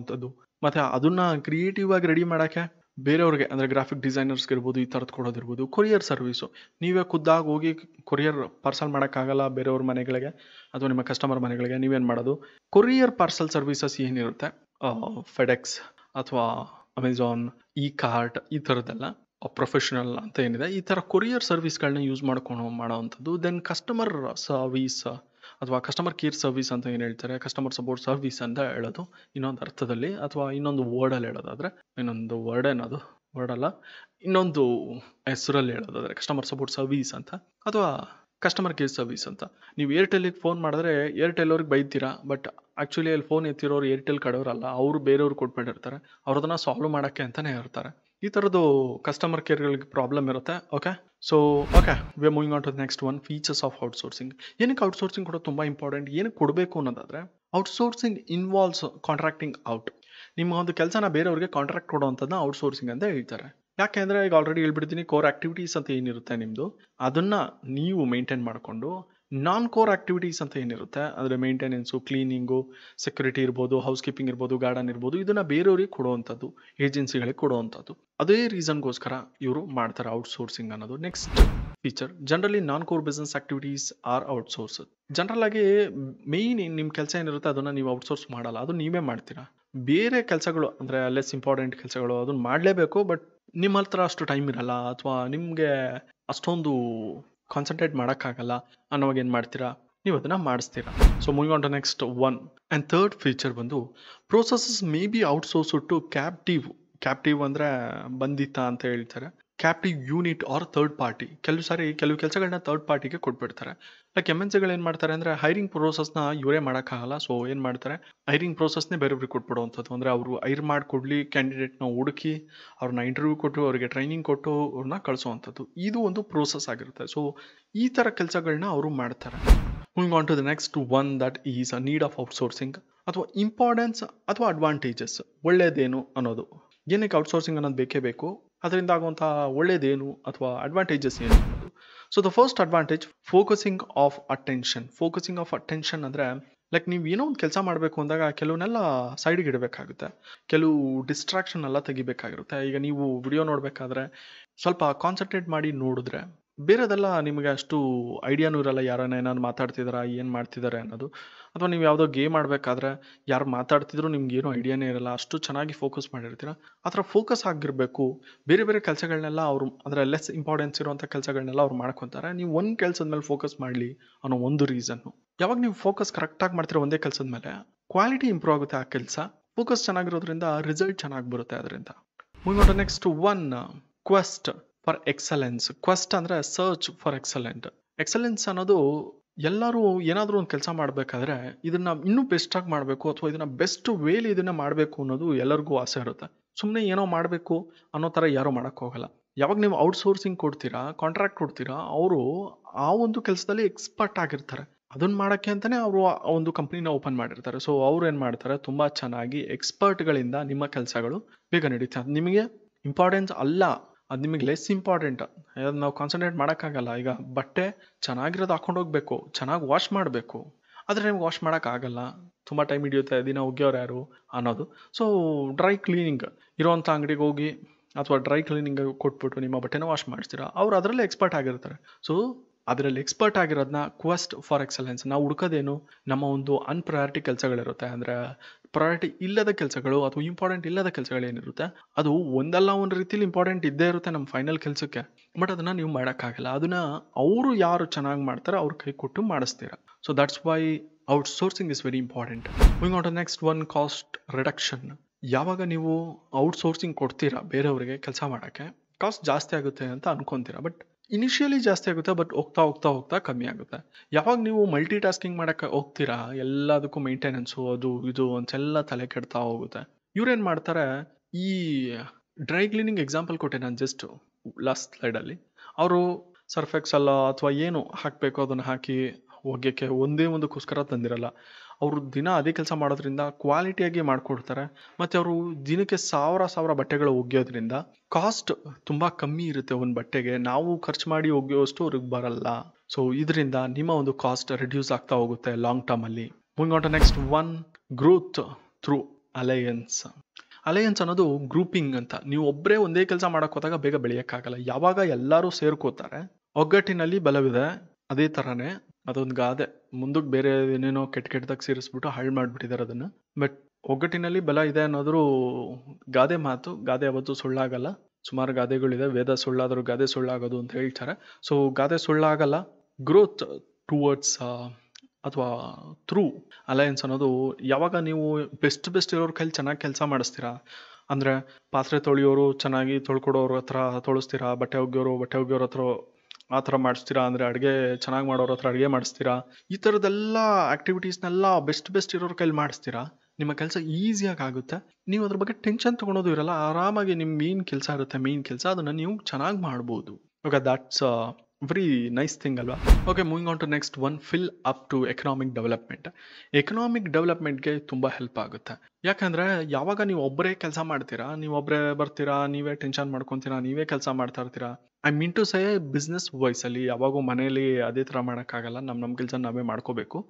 [SPEAKER 1] ಮತ್ತು ಅದನ್ನು ಕ್ರಿಯೇಟಿವ್ ಆಗಿ ರೆಡಿ ಮಾಡೋಕ್ಕೆ ಬೇರೆಯವ್ರಿಗೆ ಅಂದರೆ ಗ್ರಾಫಿಕ್ ಡಿಸೈನರ್ಸ್ಗೆ ಇರ್ಬೋದು ಈ ಥರದ್ದು ಕೊಡೋದಿರ್ಬೋದು ಕೊರಿಯರ್ ಸರ್ವೀಸು ನೀವೇ ಖುದ್ದಾಗಿ ಹೋಗಿ ಕೊರಿಯರ್ ಪಾರ್ಸಲ್ ಮಾಡೋಕ್ಕಾಗಲ್ಲ ಬೇರೆಯವ್ರ ಮನೆಗಳಿಗೆ ಅಥವಾ ನಿಮ್ಮ ಕಸ್ಟಮರ್ ಮನೆಗಳಿಗೆ ನೀವೇನು ಮಾಡೋದು ಕೊರಿಯರ್ ಪಾರ್ಸಲ್ ಸರ್ವಿಸಸ್ ಏನಿರುತ್ತೆ ಫೆಡೆಕ್ಸ್ ಅಥವಾ ಅಮೆಝಾನ್ ಇ ಕಾರ್ಟ್ ಈ ಥರದ್ದೆಲ್ಲ ಪ್ರೊಫೆಷನಲ್ ಅಂತ ಏನಿದೆ ಈ ಥರ ಕೊರಿಯರ್ ಸರ್ವಿಸ್ಗಳನ್ನ ಯೂಸ್ ಮಾಡ್ಕೊಂಡು ಮಾಡೋವಂಥದ್ದು ದೆನ್ ಕಸ್ಟಮರ್ ಸರ್ವೀಸ್ ಅಥವಾ ಕಸ್ಟಮರ್ ಕೇರ್ ಸರ್ವಿಸ್ ಅಂತ ಏನು ಹೇಳ್ತಾರೆ ಕಸ್ಟಮರ್ ಸಪೋರ್ಟ್ ಸರ್ವಿಸ್ ಅಂತ ಹೇಳೋದು ಇನ್ನೊಂದು ಅರ್ಥದಲ್ಲಿ ಅಥವಾ ಇನ್ನೊಂದು ವರ್ಡಲ್ಲಿ ಹೇಳೋದಾದರೆ ಇನ್ನೊಂದು ವರ್ಡ್ ಏನದು ವರ್ಡ್ ಅಲ್ಲ ಇನ್ನೊಂದು ಹೆಸರಲ್ಲಿ ಹೇಳೋದಾದರೆ ಕಸ್ಟಮರ್ ಸಪೋರ್ಟ್ ಸರ್ವಿಸ್ ಅಂತ ಅಥವಾ ಕಸ್ಟಮರ್ ಕೇರ್ ಸರ್ವಿಸ್ ಅಂತ ನೀವು ಏರ್ಟೆಲಿಗೆ ಫೋನ್ ಮಾಡಿದ್ರೆ ಏರ್ಟೆಲ್ ಅವ್ರಿಗೆ ಬೈತೀರಾ ಬಟ್ ಆ್ಯಕ್ಚುಲಿ ಅಲ್ಲಿ ಫೋನ್ ಎತ್ತಿರೋರು ಏರ್ಟೆಲ್ ಕಡೆಯವರಲ್ಲ ಅವರು ಬೇರೆಯವ್ರು ಕೊಟ್ಬಿಟ್ಟಿರ್ತಾರೆ ಅವ್ರದನ್ನ ಸಾಲ್ವ್ ಮಾಡೋಕ್ಕೆ ಅಂತಲೇ ಇರ್ತಾರೆ ಈ ಥರದ್ದು ಕಸ್ಟಮರ್ ಕೇರ್ಗಳಿಗೆ ಪ್ರಾಬ್ಲಮ್ ಇರುತ್ತೆ okay so okay we are moving on to next one features of outsourcing ಏನಕ್ಕೆ ಔಟ್ಸೋರ್ಸಿಂಗ್ ಕೂಡ ತುಂಬ ಇಂಪಾರ್ಟೆಂಟ್ ಏನಕ್ಕೆ ಕೊಡಬೇಕು ಅನ್ನೋದಾದರೆ ಔಟ್ಸೋರ್ಸಿಂಗ್ ಇನ್ವಾಲ್ವ್ಸ್ ಕಾಂಟ್ರಾಕ್ಟಿಂಗ್ ಔಟ್ ನಿಮ್ಮ ಒಂದು ಕೆಲಸನ ಬೇರೆಯವ್ರಿಗೆ ಕಾಂಟ್ರಾಕ್ಟ್ ಕೊಡೋ ಅಂಥದ್ದನ್ನ ಔಟ್ಸೋರ್ಸಿಂಗ್ ಅಂತ ಹೇಳ್ತಾರೆ ಯಾಕೆಂದರೆ ಈಗ ಆಲ್ರೆಡಿ ಹೇಳ್ಬಿಡ್ತೀನಿ ಕೋರ್ ಆಕ್ಟಿವಿಟೀಸ್ ಅಂತ ಏನಿರುತ್ತೆ ನಿಮ್ಮದು ಅದನ್ನು ನೀವು ಮೇಂಟೈನ್ ಮಾಡಿಕೊಂಡು ನಾನ್ ಕೋರ್ ಆ್ಯಕ್ಟಿವಿಟೀಸ್ ಅಂತ ಏನಿರುತ್ತೆ ಅಂದರೆ ಮೇಂಟೆನೆನ್ಸು ಕ್ಲೀನಿಂಗು ಸೆಕ್ಯೂರಿಟಿ ಇರ್ಬೋದು ಹೌಸ್ ಕೀಪಿಂಗ್ ಇರ್ಬೋದು ಗಾರ್ಡನ್ ಇರ್ಬೋದು ಇದನ್ನು ಬೇರೆಯವ್ರಿಗೆ ಕೊಡುವಂಥದ್ದು ಏಜೆನ್ಸಿಗಳಿಗೆ ಕೊಡುವಂಥದ್ದು ಅದೇ ರೀಸನ್ಗೋಸ್ಕರ ಇವರು ಮಾಡ್ತಾರೆ ಔಟ್ಸೋರ್ಸಿಂಗ್ ಅನ್ನೋದು next feature generally non core business activities are outsource general ಆಗಿ ಮೇಯ್ನ್ ನಿಮ್ಮ ಕೆಲಸ ಏನಿರುತ್ತೆ ಅದನ್ನು ನೀವು ಔಟ್ಸೋರ್ಸ್ ಮಾಡಲ್ಲ ಅದು ನೀವೇ ಮಾಡ್ತೀರಾ ಬೇರೆ ಕೆಲಸಗಳು ಅಂದರೆ ಲೆಸ್ ಇಂಪಾರ್ಟೆಂಟ್ ಕೆಲಸಗಳು ಅದನ್ನು ಮಾಡಲೇಬೇಕು ಬಟ್ ನಿಮ್ಮ ಹತ್ರ ಅಷ್ಟು ಟೈಮ್ ಇರಲ್ಲ ಅಥವಾ ನಿಮಗೆ ಅಷ್ಟೊಂದು ಕಾನ್ಸಂಟ್ರೇಟ್ ಮಾಡೋಕ್ಕಾಗಲ್ಲ ಅನ್ನೋವಾಗ ಏನು ಮಾಡ್ತೀರಾ ನೀವು ಅದನ್ನು ಮಾಡಿಸ್ತೀರಾ so moving on to next one and third feature ಬಂದು processes may be outsource to captive captive ಅಂದರೆ ಬಂಧಿತ ಅಂತ ಹೇಳ್ತಾರೆ captive unit or third party ಕೆಲವು ಸಾರಿ ಕೆಲವು ಕೆಲಸಗಳನ್ನ ಥರ್ಡ್ ಪಾರ್ಟಿಗೆ ಕೊಟ್ಬಿಡ್ತಾರೆ ಲೈಕ್ ಎಮ್ ಎನ್ ಸಿಗಳು ಏನು ಮಾಡ್ತಾರೆ ಅಂದರೆ ಹೈರಿಂಗ್ ಪ್ರೋಸೆಸ್ನ ಇವರೇ ಮಾಡೋಕ್ಕಾಗಲ್ಲ ಸೊ ಏನು ಮಾಡ್ತಾರೆ ಹೈರಿಂಗ್ ಪ್ರೋಸೆಸ್ನೇ ಬೇರೆಯವ್ರಿಗೆ ಕೊಟ್ಬಿಡುವಂಥದ್ದು ಅಂದರೆ ಅವರು ಐರ್ ಮಾಡಿಕೊಡ್ಲಿ ಕ್ಯಾಂಡಿಡೇಟ್ನ ಹುಡುಕಿ ಅವ್ರನ್ನ ಇಂಟರ್ವ್ಯೂ ಕೊಟ್ಟು ಅವರಿಗೆ ಟ್ರೈನಿಂಗ್ ಕೊಟ್ಟು ಅವ್ರನ್ನ ಕಳಿಸುವಂಥದ್ದು ಇದು ಒಂದು ಪ್ರೋಸೆಸ್ ಆಗಿರುತ್ತೆ ಸೊ ಈ ಥರ ಕೆಲಸಗಳನ್ನ ಅವರು ಮಾಡ್ತಾರೆ moving on to the next one that is a need of outsourcing ಅಥವಾ ಇಂಪಾರ್ಟೆನ್ಸ್ ಅಥವಾ ಅಡ್ವಾಂಟೇಜಸ್ ಒಳ್ಳೆಯದೇನು ಅನ್ನೋದು ಏನಕ್ಕೆ ಔಟ್ಸೋರ್ಸಿಂಗ್ ಅನ್ನೋದು ಬೇಕೇ ಬೇಕು ಅದರಿಂದ ಆಗುವಂತಹ ಒಳ್ಳೇದೇನು ಅಥವಾ ಅಡ್ವಾಂಟೇಜಸ್ ಏನು so the first advantage focusing of attention focusing of attention ಅಂದರೆ ಲೈಕ್ ನೀವು ಏನೋ ಒಂದು ಕೆಲಸ ಮಾಡಬೇಕು ಅಂದಾಗ ಕೆಲವನ್ನೆಲ್ಲ ಸೈಡ್ಗೆ ಇಡಬೇಕಾಗುತ್ತೆ ಕೆಲವು ಡಿಸ್ಟ್ರಾಕ್ಷನ್ ಎಲ್ಲ ತೆಗಿಬೇಕಾಗಿರುತ್ತೆ ಈಗ ನೀವು ವಿಡಿಯೋ ನೋಡಬೇಕಾದ್ರೆ ಸ್ವಲ್ಪ ಕಾನ್ಸಂಟ್ರೇಟ್ ಮಾಡಿ ನೋಡಿದ್ರೆ ಬೇರೆದೆಲ್ಲ ನಿಮಗೆ ಅಷ್ಟು ಐಡಿಯಾನೂ ಇರಲ್ಲ ಯಾರನ್ನ ಏನಾರು ಮಾತಾಡ್ತಿದಾರ ಏನು ಮಾಡ್ತಿದ್ದಾರೆ ಅನ್ನೋದು ಅಥವಾ ನೀವು ಯಾವುದೋ ಗೇಮ್ ಆಡಬೇಕಾದ್ರೆ ಯಾರು ಮಾತಾಡ್ತಿದ್ರು ನಿಮ್ಗೇನು ಐಡಿಯಾನೇ ಇರಲ್ಲ ಅಷ್ಟು ಚೆನ್ನಾಗಿ ಫೋಕಸ್ ಮಾಡಿರ್ತೀರ ಆ ಥರ ಫೋಕಸ್ ಆಗಿರಬೇಕು ಬೇರೆ ಬೇರೆ ಕೆಲಸಗಳನ್ನೆಲ್ಲ ಅವರು ಅಂದರೆ ಲೆಸ್ ಇಂಪಾರ್ಟೆನ್ಸ್ ಇರುವಂಥ ಕೆಲಸಗಳನ್ನೆಲ್ಲ ಅವ್ರು ಮಾಡ್ಕೊತಾರೆ ನೀವು ಒಂದು ಕೆಲಸದ ಮೇಲೆ ಫೋಕಸ್ ಮಾಡಲಿ ಅನ್ನೋ ಒಂದು ರೀಸನ್ನು ಯಾವಾಗ ನೀವು ಫೋಕಸ್ ಕರೆಕ್ಟಾಗಿ ಮಾಡ್ತಿರೋ ಒಂದೇ ಕೆಲಸದ ಮೇಲೆ ಕ್ವಾಲಿಟಿ ಇಂಪ್ರೂವ್ ಆಗುತ್ತೆ ಆ ಕೆಲಸ ಫೋಕಸ್ ಚೆನ್ನಾಗಿರೋದ್ರಿಂದ ರಿಸಲ್ಟ್ ಚೆನ್ನಾಗಿ ಬರುತ್ತೆ ಅದರಿಂದ ಮುಂದೆ next one quest for excellence quest ಅಂದರೆ ಸರ್ಚ್ ಫಾರ್ ಎಕ್ಸಲೆಂಟ್ ಎಕ್ಸಲೆನ್ಸ್ ಅನ್ನೋದು ಎಲ್ಲರೂ ಏನಾದರೂ ಒಂದು ಕೆಲಸ ಮಾಡಬೇಕಾದ್ರೆ ಇದನ್ನ ಇನ್ನೂ ಬೆಸ್ಟಾಗಿ ಮಾಡಬೇಕು ಅಥವಾ ಇದನ್ನ ಬೆಸ್ಟ್ ವೇಲಿ ಇದನ್ನ ಮಾಡಬೇಕು ಅನ್ನೋದು ಎಲ್ಲರಿಗೂ ಆಸೆ ಇರುತ್ತೆ ಸುಮ್ಮನೆ ಏನೋ ಮಾಡಬೇಕು ಅನ್ನೋ ಥರ ಯಾರೂ ಹೋಗಲ್ಲ ಯಾವಾಗ ನೀವು ಔಟ್ಸೋರ್ಸಿಂಗ್ ಕೊಡ್ತೀರಾ ಕಾಂಟ್ರಾಕ್ಟ್ ಕೊಡ್ತೀರಾ ಅವರು ಆ ಒಂದು ಕೆಲಸದಲ್ಲಿ ಎಕ್ಸ್ಪರ್ಟ್ ಆಗಿರ್ತಾರೆ ಅದನ್ನ ಮಾಡೋಕ್ಕೆ ಅಂತಲೇ ಅವರು ಆ ಒಂದು ಕಂಪ್ನಿನ ಓಪನ್ ಮಾಡಿರ್ತಾರೆ ಸೊ ಅವ್ರು ಏನು ಮಾಡ್ತಾರೆ ತುಂಬ ಚೆನ್ನಾಗಿ ಎಕ್ಸ್ಪರ್ಟ್ಗಳಿಂದ ನಿಮ್ಮ ಕೆಲಸಗಳು ಬೇಗ ನಡೀತಾರೆ ನಿಮಗೆ ಇಂಪಾರ್ಟೆನ್ಸ್ ಅಲ್ಲ ಅದು ನಿಮಗೆ ಲೆಸ್ ಇಂಪಾರ್ಟೆಂಟ್ ಅದು ನಾವು ಕಾನ್ಸಂಟ್ರೇಟ್ ಮಾಡೋಕ್ಕಾಗಲ್ಲ ಈಗ ಬಟ್ಟೆ ಚೆನ್ನಾಗಿರೋದು ಹೋಗಬೇಕು ಚೆನ್ನಾಗಿ ವಾಶ್ ಮಾಡಬೇಕು ಆದರೆ ನಿಮ್ಗೆ ವಾಶ್ ಮಾಡೋಕ್ಕಾಗಲ್ಲ ತುಂಬ ಟೈಮ್ ಹಿಡಿಯುತ್ತೆ ದಿನ ಒಗ್ಯೋರು ಯಾರು ಅನ್ನೋದು ಸೊ ಡ್ರೈ ಕ್ಲೀನಿಂಗ್ ಇರೋವಂಥ ಅಂಗಡಿಗೆ ಹೋಗಿ ಅಥವಾ ಡ್ರೈ ಕ್ಲೀನಿಂಗ್ ಕೊಟ್ಬಿಟ್ಟು ನಿಮ್ಮ ಬಟ್ಟೆನ ವಾಶ್ ಮಾಡಿಸ್ತೀರಾ ಅವ್ರು ಅದರಲ್ಲಿ ಎಕ್ಸ್ಪರ್ಟ್ ಆಗಿರ್ತಾರೆ ಸೊ ಅದರಲ್ಲಿ ಎಕ್ಸ್ಪರ್ಟ್ ಆಗಿರೋದನ್ನ ಕ್ವಸ್ಟ್ ಫಾರ್ ಎಕ್ಸಲೆನ್ಸ್ ನಾವು ಹುಡುಕೋದೇನು ನಮ್ಮ ಒಂದು ಅನ್ಪ್ರಯಾರಿಟಿ ಕೆಲಸಗಳಿರುತ್ತೆ ಅಂದರೆ ಪ್ರಯಾರಿಟಿ ಇಲ್ಲದ ಕೆಲಸಗಳು ಅಥವಾ ಇಂಪಾರ್ಟೆಂಟ್ ಇಲ್ಲದ ಕೆಲಸಗಳು ಏನಿರುತ್ತೆ ಅದು ಒಂದಲ್ಲ ಒಂದು ರೀತಿಲಿ ಇಂಪಾರ್ಟೆಂಟ್ ಇದ್ದೇ ಇರುತ್ತೆ ನಮ್ಮ ಫೈನಲ್ ಕೆಲಸಕ್ಕೆ ಬಟ್ ಅದನ್ನು ನೀವು ಮಾಡೋಕ್ಕಾಗಲ್ಲ ಅದನ್ನ ಅವರು ಯಾರು ಚೆನ್ನಾಗಿ ಮಾಡ್ತಾರೆ ಅವ್ರ ಕೈ ಕೊಟ್ಟು ಮಾಡಿಸ್ತೀರ so that's why outsourcing is very important moving on to next one cost reduction ಯಾವಾಗ ನೀವು ಔಟ್ಸೋರ್ಸಿಂಗ್ ಕೊಡ್ತೀರಾ ಬೇರೆಯವರಿಗೆ ಕೆಲಸ ಮಾಡೋಕ್ಕೆ ಕಾಸ್ಟ್ ಜಾಸ್ತಿ ಆಗುತ್ತೆ ಅಂತ ಅನ್ಕೊಂತೀರಾ ಬಟ್ ಇನಿಷಿಯಲಿ ಜಾಸ್ತಿ ಆಗುತ್ತೆ ಬಟ್ ಹೋಗ್ತಾ ಹೋಗ್ತಾ ಹೋಗ್ತಾ ಕಮ್ಮಿ ಆಗುತ್ತೆ ಯಾವಾಗ ನೀವು ಮಲ್ಟಿ ಟಾಸ್ಕಿಂಗ್ ಮಾಡೋಕ್ಕೆ ಹೋಗ್ತೀರಾ ಎಲ್ಲದಕ್ಕೂ ಮೇಂಟೆನೆನ್ಸು ಅದು ಇದು ಅಂತೆಲ್ಲ ತಲೆ ಕೆಡ್ತಾ ಹೋಗುತ್ತೆ ಇವ್ರೇನು ಮಾಡ್ತಾರೆ ಈ ಡ್ರೈ ಕ್ಲೀನಿಂಗ್ ಎಕ್ಸಾಂಪಲ್ ಕೊಟ್ಟೆ ನಾನು ಜಸ್ಟ್ ಲಾಸ್ಟ್ ಸ್ಲೈಡಲ್ಲಿ ಅವರು ಸರ್ಫೆಕ್ಸ್ ಅಲ್ಲ ಅಥವಾ ಏನು ಹಾಕಬೇಕು ಅದನ್ನು ಹಾಕಿ ಒಗ್ಯಕ್ಕೆ ಒಂದೇ ಒಂದಕ್ಕೋಸ್ಕರ ತಂದಿರಲ್ಲ ಅವರು ದಿನ ಅದೇ ಕೆಲಸ ಮಾಡೋದ್ರಿಂದ ಕ್ವಾಲಿಟಿಯಾಗಿ ಮಾಡಿಕೊಡ್ತಾರೆ ಮತ್ತು ಅವರು ದಿನಕ್ಕೆ ಸಾವಿರ ಸಾವಿರ ಬಟ್ಟೆಗಳು ಒಗೆಯೋದ್ರಿಂದ ಕಾಸ್ಟ್ ತುಂಬ ಕಮ್ಮಿ ಇರುತ್ತೆ ಒಂದು ಬಟ್ಟೆಗೆ ನಾವು ಖರ್ಚು ಮಾಡಿ ಒಗೆಯೋಷ್ಟು ಅವ್ರಿಗೆ ಬರಲ್ಲ ಸೊ ಇದರಿಂದ ನಿಮ್ಮ ಒಂದು ಕಾಸ್ಟ್ ರಿಡ್ಯೂಸ್ ಆಗ್ತಾ ಹೋಗುತ್ತೆ ಲಾಂಗ್ ಟರ್ಮಲ್ಲಿ ಮುಂಗ್ ಆಟ next one growth through alliance alliance ಅನ್ನೋದು ಗ್ರೂಪಿಂಗ್ ಅಂತ ನೀವು ಒಬ್ಬರೇ ಒಂದೇ ಕೆಲಸ ಮಾಡಕ್ಕೆ ಹೋದಾಗ ಬೇಗ ಬೆಳೆಯೋಕ್ಕಾಗಲ್ಲ ಯಾವಾಗ ಎಲ್ಲರೂ ಸೇರ್ಕೋತಾರೆ ಒಗ್ಗಟ್ಟಿನಲ್ಲಿ ಬಲವಿದೆ ಅದೇ ಥರನೇ ಅದೊಂದು ಗಾದೆ ಮುಂದಕ್ಕೆ ಬೇರೆ ಏನೇನೋ ಕೆಟ್ಟ ಕೆಟ್ಟದಾಗ ಸೇರಿಸ್ಬಿಟ್ಟು ಹಾಳು ಮಾಡಿಬಿಟ್ಟಿದ್ದಾರೆ ಅದನ್ನು ಬಟ್ ಒಗ್ಗಟ್ಟಿನಲ್ಲಿ ಬಲ ಇದೆ ಅನ್ನೋದ್ರೂ ಗಾದೆ ಮಾತು ಗಾದೆ ಯಾವತ್ತೂ ಸುಳ್ಳಾಗಲ್ಲ ಸುಮಾರು ಗಾದೆಗಳಿದೆ ವೇದ ಸುಳ್ಳಾದರೂ ಗಾದೆ ಸುಳ್ಳಾಗೋದು ಅಂತ ಹೇಳ್ತಾರೆ ಸೊ ಗಾದೆ ಸುಳ್ಳಾಗಲ್ಲ ಗ್ರೋತ್ ಟುವರ್ಡ್ಸ್ ಅಥವಾ ಥ್ರೂ ಅಲಯನ್ಸ್ ಅನ್ನೋದು ಯಾವಾಗ ನೀವು ಬೆಸ್ಟ್ ಬೆಸ್ಟ್ ಇರೋರ ಕೈಲಿ ಚೆನ್ನಾಗಿ ಕೆಲಸ ಮಾಡಿಸ್ತೀರಾ ಅಂದರೆ ಪಾತ್ರೆ ತೊಳೆಯೋರು ಚೆನ್ನಾಗಿ ತೊಳ್ಕೊಡೋರು ಹತ್ರ ತೊಳಿಸ್ತೀರಾ ಬಟ್ಟೆ ಒಗ್ಗೋರು ಬಟ್ಟೆ ಒಗ್ಗೋರು ಹತ್ರ ಆ ಥರ ಮಾಡಿಸ್ತೀರಾ ಅಂದರೆ ಅಡುಗೆ ಚೆನ್ನಾಗಿ ಮಾಡೋರ ಹತ್ರ ಅಡುಗೆ ಮಾಡಿಸ್ತೀರಾ ಈ ಥರದ್ದೆಲ್ಲ ಆ್ಯಕ್ಟಿವಿಟೀಸ್ನೆಲ್ಲ ಬೆಸ್ಟ್ ಬೆಸ್ಟ್ ಇರೋರ ಕೈಲಿ ಮಾಡಿಸ್ತೀರಾ ನಿಮ್ಮ ಕೆಲಸ ಈಸಿಯಾಗಿ ಆಗುತ್ತೆ ನೀವು ಅದ್ರ ಬಗ್ಗೆ ಟೆನ್ಷನ್ ತೊಗೊಳೋದು ಇರಲ್ಲ ಆರಾಮಾಗಿ ನಿಮ್ಮ ಮೇನ್ ಕೆಲಸ ಇರುತ್ತೆ ಮೇನ್ ಕೆಲಸ ಅದನ್ನು ನೀವು ಚೆನ್ನಾಗಿ ಮಾಡ್ಬೋದು okay that's very nice thing ಅಲ್ವಾ okay moving on to next one fillip to economic development economic ಡೆವಲಪ್ಮೆಂಟ್ಗೆ ತುಂಬ ಹೆಲ್ಪ್ ಆಗುತ್ತೆ ಯಾಕಂದರೆ ಯಾವಾಗ ನೀವು ಒಬ್ಬರೇ ಕೆಲಸ ಮಾಡ್ತೀರಾ ನೀವು ಒಬ್ಬರೇ ಬರ್ತೀರಾ ನೀವೇ ಟೆನ್ಷನ್ ಮಾಡ್ಕೊತೀರಾ ನೀವೇ ಕೆಲಸ ಮಾಡ್ತಾ ಇರ್ತೀರಾ I mean to say business ಅಲ್ಲಿ ಯಾವಾಗೂ ಮನೆಯಲ್ಲಿ ಅದೇ ಥರ ಮಾಡೋಕ್ಕಾಗಲ್ಲ ನಮ್ಮ ನಮ್ಮ ಕೆಲಸ ನಾವೇ ಮಾಡ್ಕೋಬೇಕು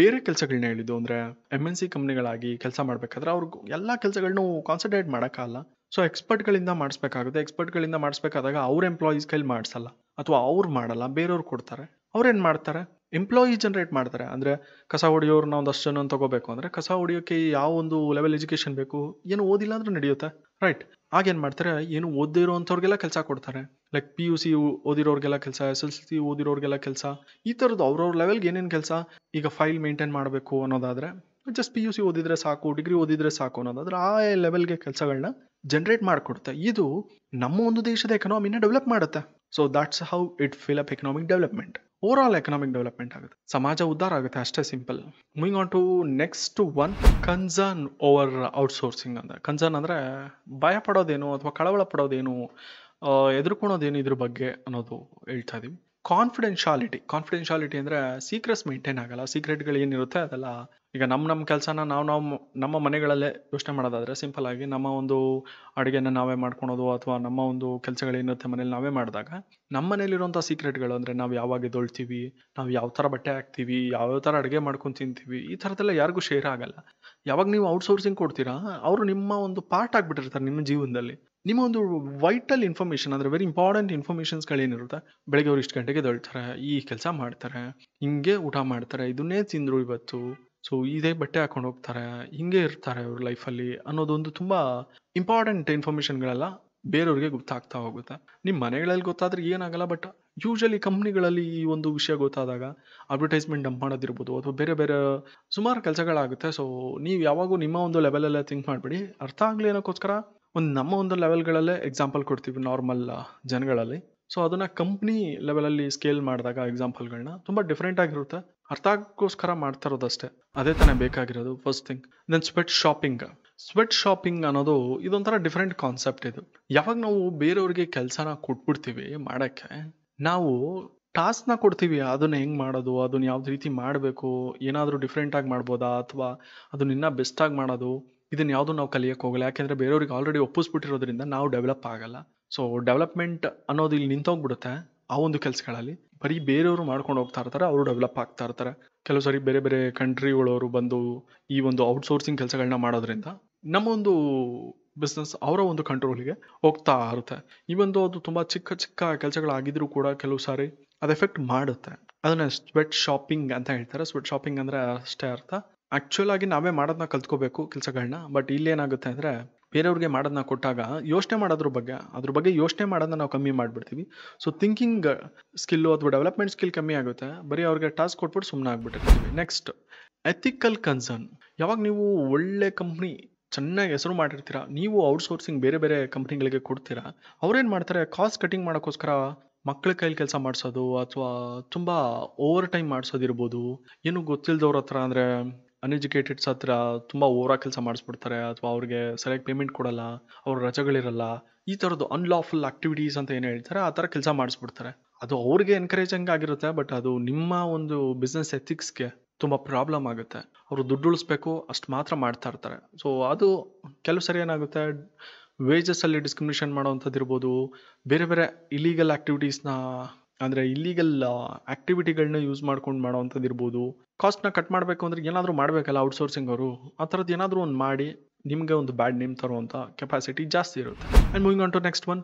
[SPEAKER 1] ಬೇರೆ ಕೆಲಸಗಳನ್ನ ಹೇಳಿದ್ದು ಅಂದರೆ ಎಮ್ ಎನ್ ಸಿ ಕಂಪ್ನಿಗಳಾಗಿ ಕೆಲಸ ಮಾಡ್ಬೇಕಾದ್ರೆ ಅವ್ರಿಗೆ ಎಲ್ಲ ಕೆಲಸಗಳನ್ನೂ ಕಾನ್ಸಂಟ್ರೇಟ್ ಮಾಡೋಕ್ಕಾಗಲ್ಲ ಸೊ ಎಕ್ಸ್ಪರ್ಟ್ಗಳಿಂದ ಮಾಡಿಸ್ಬೇಕಾಗುತ್ತೆ ಎಕ್ಸ್ಪರ್ಟ್ಗಳಿಂದ ಮಾಡಿಸ್ಬೇಕಾದಾಗ ಅವ್ರ ಎಂಪ್ಲಾಯೀಸ್ ಕೈಲಿ ಮಾಡಿಸಲ್ಲ ಅಥವಾ ಅವ್ರು ಮಾಡಲ್ಲ ಬೇರೆಯವ್ರು ಕೊಡ್ತಾರೆ ಅವ್ರೇನು ಮಾಡ್ತಾರೆ ಎಂಪ್ಲಾಯಿ ಜನ್ರೇಟ್ ಮಾಡ್ತಾರೆ ಅಂದರೆ ಕಸ ನಾವು ಒಂದಷ್ಟು ಜನ ತಗೋಬೇಕು ಅಂದರೆ ಕಸ ಯಾವ ಒಂದು ಲೆವೆಲ್ ಎಜುಕೇಷನ್ ಬೇಕು ಏನು ಓದಿಲ್ಲ ಅಂದ್ರೆ ನಡೆಯುತ್ತೆ ರೈಟ್ ಆಗೇನು ಮಾಡ್ತಾರೆ ಏನು ಓದಿರೋ ಅಂಥವ್ರಿಗೆಲ್ಲ ಕೆಲಸ ಕೊಡ್ತಾರೆ ಲೈಕ್ ಪಿ ಯು ಸಿ ಓದಿರೋರಿಗೆಲ್ಲ ಕೆಲಸ ಎಸ್ ಎಲ್ ಸಿ ಓದಿರೋರಿಗೆಲ್ಲ ಕೆಲಸ ಈ ಥರದ್ದು ಅವ್ರವ್ರ ಲೆವೆಲ್ಗೆ ಏನೇನು ಕೆಲಸ ಈಗ ಫೈಲ್ ಮೇಂಟೈನ್ ಮಾಡಬೇಕು ಅನ್ನೋದಾದರೆ ಜಸ್ಟ್ ಪಿ ಯು ಸಿ ಓದಿದ್ರೆ ಸಾಕು ಡಿಗ್ರಿ ಓದಿದ್ರೆ ಸಾಕು ಅನ್ನೋದಾದ್ರೆ ಆ ಲೆವೆಲ್ಗೆ ಕೆಲಸಗಳನ್ನ ಜನ್ರೇಟ್ ಮಾಡಿಕೊಡುತ್ತೆ ಇದು ನಮ್ಮ ಒಂದು ದೇಶದ ಎಕನಾಮಿನ ಡೆವಲಪ್ ಮಾಡುತ್ತೆ so that's how it fillip economic development overall economic development ಆಗುತ್ತೆ ಸಮಾಜ ಉದ್ಧಾರ ಆಗುತ್ತೆ ಅಷ್ಟೇ simple moving on to next one concern over outsourcing ಅಂದರೆ ಕನ್ಸರ್ನ್ ಅಂದರೆ ಭಯ ಪಡೋದೇನು ಅಥವಾ ಕಳವಳ ಪಡೋದೇನು ಎದುರ್ಕೊಳೋದೇನು ಇದ್ರ ಬಗ್ಗೆ ಅನ್ನೋದು ಹೇಳ್ತಾ ಇದೀವಿ ಕಾನ್ಫಿಡೆನ್ಶಾಲಿಟಿ ಕಾನ್ಫಿಡೆನ್ಶಾಲಿಟಿ ಅಂದರೆ ಸೀಕ್ರೆಟ್ಸ್ ಮೇಂಟೈನ್ ಆಗಲ್ಲ ಸೀಕ್ರೆಟ್ಗಳು ಏನಿರುತ್ತೆ ಅದೆಲ್ಲ ಈಗ ನಮ್ಮ ನಮ್ಮ ಕೆಲಸನ ನಾವು ನಾವು ನಮ್ಮ ಮನೆಗಳಲ್ಲೇ ಯೋಚನೆ ಮಾಡೋದಾದರೆ ಸಿಂಪಲ್ ಆಗಿ ನಮ್ಮ ಒಂದು ಅಡುಗೆನ ನಾವೇ ಮಾಡ್ಕೊಳೋದು ಅಥವಾ ನಮ್ಮ ಒಂದು ಕೆಲಸಗಳೇನಿರುತ್ತೆ ಮನೇಲಿ ನಾವೇ ಮಾಡಿದಾಗ ನಮ್ಮ ಮನೇಲಿರುವಂಥ ಸೀಕ್ರೆಟ್ಗಳು ಅಂದರೆ ನಾವು ಯಾವಾಗ ಎದೊಳ್ತೀವಿ ನಾವು ಯಾವ ಥರ ಬಟ್ಟೆ ಹಾಕ್ತೀವಿ ಯಾವ್ಯಾವ ಥರ ಅಡುಗೆ ಮಾಡ್ಕೊಂಡು ತಿಂತೀವಿ ಈ ಥರದ್ದೆಲ್ಲ ಯಾರಿಗೂ ಶೇರ್ ಆಗಲ್ಲ ಯಾವಾಗ ನೀವು ಔಟ್ಸೋರ್ಸಿಂಗ್ ಕೊಡ್ತೀರಾ ಅವರು ನಿಮ್ಮ ಒಂದು ಪಾರ್ಟ್ ಆಗಿಬಿಟ್ಟಿರ್ತಾರೆ ನಿಮ್ಮ ಜೀವನದಲ್ಲಿ ನಿಮ್ಮ ಒಂದು ವೈಟಲ್ ಇನ್ಫಾರ್ಮೇಷನ್ ಅಂದರೆ ವೆರಿ ಇಂಪಾರ್ಟೆಂಟ್ ಇನ್ಫಾರ್ಮೇಷನ್ಸ್ಗಳೇನಿರುತ್ತೆ ಬೆಳಗ್ಗೆ ಅವ್ರು ಇಷ್ಟು ಗಂಟೆಗೆ ದೊಳ್ತಾರೆ ಈ ಕೆಲಸ ಮಾಡ್ತಾರೆ ಹಿಂಗೆ ಊಟ ಮಾಡ್ತಾರೆ ಇದನ್ನೇ ತಿಂದರು ಇವತ್ತು ಸೊ ಇದೇ ಬಟ್ಟೆ ಹಾಕೊಂಡು ಹೋಗ್ತಾರೆ ಹಿಂಗೆ ಇರ್ತಾರೆ ಅವ್ರ ಲೈಫಲ್ಲಿ ಅನ್ನೋದೊಂದು ತುಂಬ ಇಂಪಾರ್ಟೆಂಟ್ ಇನ್ಫಾರ್ಮೇಷನ್ಗಳೆಲ್ಲ ಬೇರೆಯವ್ರಿಗೆ ಗೊತ್ತಾಗ್ತಾ ಹೋಗುತ್ತೆ ನಿಮ್ಮ ಮನೆಗಳಲ್ಲಿ ಗೊತ್ತಾದ್ರೆ ಏನಾಗಲ್ಲ ಬಟ್ ಯೂಶಲಿ ಕಂಪ್ನಿಗಳಲ್ಲಿ ಈ ಒಂದು ವಿಷಯ ಗೊತ್ತಾದಾಗ ಅಡ್ವರ್ಟೈಸ್ಮೆಂಟ್ ಡಂಪ್ ಮಾಡೋದಿರ್ಬೋದು ಅಥವಾ ಬೇರೆ ಬೇರೆ ಸುಮಾರು ಕೆಲಸಗಳಾಗುತ್ತೆ ಸೊ ನೀವು ಯಾವಾಗೂ ನಿಮ್ಮ ಒಂದು ಲೆವೆಲಲ್ಲೇ ಥಿಂಕ್ ಮಾಡಬೇಡಿ ಅರ್ಥ ಆಗಲಿ ಅನ್ನೋಕ್ಕೋಸ್ಕರ ಒಂದು ನಮ್ಮ ಒಂದು ಲೆವೆಲ್ಗಳಲ್ಲೇ ಎಕ್ಸಾಂಪಲ್ ಕೊಡ್ತೀವಿ ನಾರ್ಮಲ್ ಜನಗಳಲ್ಲಿ ಸೊ ಅದನ್ನು ಕಂಪ್ನಿ ಲೆವೆಲಲ್ಲಿ ಸ್ಕೇಲ್ ಮಾಡಿದಾಗ ಎಕ್ಸಾಂಪಲ್ಗಳನ್ನ ತುಂಬ ಡಿಫ್ರೆಂಟ್ ಆಗಿರುತ್ತೆ ಅರ್ಥಕ್ಕೋಸ್ಕರ ಮಾಡ್ತಾ ಇರೋದಷ್ಟೇ ಅದೇ ತಾನೇ ಬೇಕಾಗಿರೋದು first thing then sweat shopping sweat shopping ಅನ್ನೋದು ಇದೊಂಥರ ಡಿಫ್ರೆಂಟ್ ಕಾನ್ಸೆಪ್ಟ್ ಇದು ಯಾವಾಗ ನಾವು ಬೇರೆಯವ್ರಿಗೆ ಕೆಲಸನ ಕೊಟ್ಬಿಡ್ತೀವಿ ಮಾಡೋಕ್ಕೆ ನಾವು ಟಾಸ್ಕ್ನ ಕೊಡ್ತೀವಿ ಅದನ್ನ ಹೆಂಗೆ ಮಾಡೋದು ಅದನ್ನ ಯಾವ್ದು ರೀತಿ ಮಾಡಬೇಕು ಏನಾದರೂ ಡಿಫ್ರೆಂಟಾಗಿ ಮಾಡ್ಬೋದಾ ಅಥವಾ ಅದನ್ನ ಇನ್ನೂ ಬೆಸ್ಟಾಗಿ ಮಾಡೋದು ಇದನ್ನ ಯಾವುದು ನಾವು ಕಲಿಯಕ್ಕೆ ಹೋಗಲ್ಲ ಯಾಕೆಂದರೆ ಬೇರೆಯವ್ರಿಗೆ ಆಲ್ರೆಡಿ ಒಪ್ಪಿಸ್ಬಿಟ್ಟಿರೋದ್ರಿಂದ ನಾವು ಡೆವಲಪ್ ಆಗಲ್ಲ ಸೊ ಡೆವಲಪ್ಮೆಂಟ್ ಅನ್ನೋದು ಇಲ್ಲಿ ನಿಂತೋಗ್ಬಿಡುತ್ತೆ ಆ ಒಂದು ಕೆಲಸಗಳಲ್ಲಿ ಬರೀ ಬೇರೆಯವರು ಮಾಡ್ಕೊಂಡು ಹೋಗ್ತಾ ಇರ್ತಾರೆ ಅವರು ಡೆವಲಪ್ ಆಗ್ತಾ ಇರ್ತಾರೆ ಕೆಲವು ಸಾರಿ ಬೇರೆ ಬೇರೆ ಕಂಟ್ರಿಗಳವರು ಬಂದು ಈ ಒಂದು ಔಟ್ಸೋರ್ಸಿಂಗ್ ಕೆಲಸಗಳನ್ನ ಮಾಡೋದ್ರಿಂದ ನಮ್ಮ ಒಂದು ಬಿಸ್ನೆಸ್ ಅವರ ಒಂದು ಕಂಟ್ರೋಲ್ಗೆ ಹೋಗ್ತಾ ಇರುತ್ತೆ ಈ ಒಂದು ಅದು ತುಂಬ ಚಿಕ್ಕ ಚಿಕ್ಕ ಕೆಲಸಗಳಾಗಿದ್ರು ಕೂಡ ಕೆಲವು ಸಾರಿ ಅದು ಎಫೆಕ್ಟ್ ಮಾಡುತ್ತೆ ಅದನ್ನ ಸ್ವೆಟ್ ಶಾಪಿಂಗ್ ಅಂತ ಹೇಳ್ತಾರೆ ಸ್ವೆಟ್ ಶಾಪಿಂಗ್ ಅಂದರೆ ಅಷ್ಟೇ ಅರ್ಥ ಆಗಿ ನಾವೇ ಮಾಡೋದನ್ನ ಕಲ್ತ್ಕೋಬೇಕು ಕೆಲಸಗಳನ್ನ ಬಟ್ ಇಲ್ಲೇನಾಗುತ್ತೆ ಅಂದರೆ ಬೇರೆಯವ್ರಿಗೆ ಮಾಡೋದನ್ನ ಕೊಟ್ಟಾಗ ಯೋಚನೆ ಮಾಡೋದ್ರ ಬಗ್ಗೆ ಅದ್ರ ಬಗ್ಗೆ ಯೋಚನೆ ಮಾಡೋದನ್ನ ನಾವು ಕಮ್ಮಿ ಮಾಡಿಬಿಡ್ತೀವಿ ಸೊ ಥಿಂಕಿಂಗ್ ಸ್ಕಿಲ್ಲು ಅಥವಾ ಡೆವಲಪ್ಮೆಂಟ್ ಸ್ಕಿಲ್ ಕಮ್ಮಿ ಆಗುತ್ತೆ ಬರೀ ಅವ್ರಿಗೆ ಟಾಸ್ಕ್ ಕೊಟ್ಬಿಟ್ಟು ಸುಮ್ಮನೆ ಆಗ್ಬಿಟ್ಟಿರ್ತೀವಿ ನೆಕ್ಸ್ಟ್ ಎಥಿಕಲ್ ಕನ್ಸರ್ನ್ ಯಾವಾಗ ನೀವು ಒಳ್ಳೆ ಕಂಪ್ನಿ ಚೆನ್ನಾಗಿ ಹೆಸರು ಮಾಡಿರ್ತೀರಾ ನೀವು ಔಟ್ಸೋರ್ಸಿಂಗ್ ಬೇರೆ ಬೇರೆ ಕಂಪ್ನಿಗಳಿಗೆ ಕೊಡ್ತೀರಾ ಅವ್ರೇನು ಮಾಡ್ತಾರೆ ಕಾಸ್ಟ್ ಕಟಿಂಗ್ ಮಾಡೋಕ್ಕೋಸ್ಕರ ಮಕ್ಕಳ ಕೈಲಿ ಕೆಲಸ ಮಾಡಿಸೋದು ಅಥವಾ ತುಂಬ ಓವರ್ ಟೈಮ್ ಮಾಡಿಸೋದಿರ್ಬೋದು ಏನು ಗೊತ್ತಿಲ್ಲದವ್ರ ಹತ್ರ ಅಂದರೆ ಅನ್ಎಜುಕೇಟೆಡ್ಸ್ ಹತ್ರ ತುಂಬ ಓವರಾ ಕೆಲಸ ಮಾಡಿಸ್ಬಿಡ್ತಾರೆ ಅಥವಾ ಅವ್ರಿಗೆ ಸರಿಯಾಗಿ ಪೇಮೆಂಟ್ ಕೊಡಲ್ಲ ಅವ್ರ ರಜೆಗಳಿರಲ್ಲ ಈ ಥರದ್ದು ಅನ್ಲಾಫುಲ್ ಆಕ್ಟಿವಿಟೀಸ್ ಅಂತ ಏನು ಹೇಳ್ತಾರೆ ಆ ಥರ ಕೆಲಸ ಮಾಡಿಸ್ಬಿಡ್ತಾರೆ ಅದು ಅವ್ರಿಗೆ ಎನ್ಕರೇಜಿಂಗ್ ಆಗಿರುತ್ತೆ ಬಟ್ ಅದು ನಿಮ್ಮ ಒಂದು ಬಿಸ್ನೆಸ್ ಎಥಿಕ್ಸ್ಗೆ ತುಂಬ ಪ್ರಾಬ್ಲಮ್ ಆಗುತ್ತೆ ಅವರು ದುಡ್ಡು ಉಳಿಸ್ಬೇಕು ಅಷ್ಟು ಮಾತ್ರ ಮಾಡ್ತಾ ಇರ್ತಾರೆ ಸೊ ಅದು ಕೆಲವು ಸರಿ ಏನಾಗುತ್ತೆ ವೇಜಸಲ್ಲಿ ಡಿಸ್ಕ್ರಿಮಿನೇಷನ್ ಮಾಡೋವಂಥದ್ದು ಇರ್ಬೋದು ಬೇರೆ ಬೇರೆ ಇಲೀಗಲ್ ಆ್ಯಕ್ಟಿವಿಟೀಸ್ನ ಅಂದರೆ ಇಲ್ಲಿಗಲ್ ಆ್ಯಕ್ಟಿವಿಟಿಗಳನ್ನ ಯೂಸ್ ಮಾಡ್ಕೊಂಡು ಮಾಡೋವಂಥದ್ದು ಇರ್ಬೋದು ಕಾಸ್ಟ್ನ ಕಟ್ ಮಾಡಬೇಕು ಅಂದರೆ ಏನಾದರೂ ಮಾಡಬೇಕಲ್ಲ ಔಟ್ಸೋರ್ಸಿಂಗ್ ಅವರು ಆ ಥರದ್ದು ಏನಾದರೂ ಒಂದು ಮಾಡಿ ನಿಮಗೆ ಒಂದು ಬ್ಯಾಡ್ ನೇಮ್ ತರುವಂಥ ಕೆಪಾಸಿಟಿ ಜಾಸ್ತಿ ಇರುತ್ತೆ and moving on to next one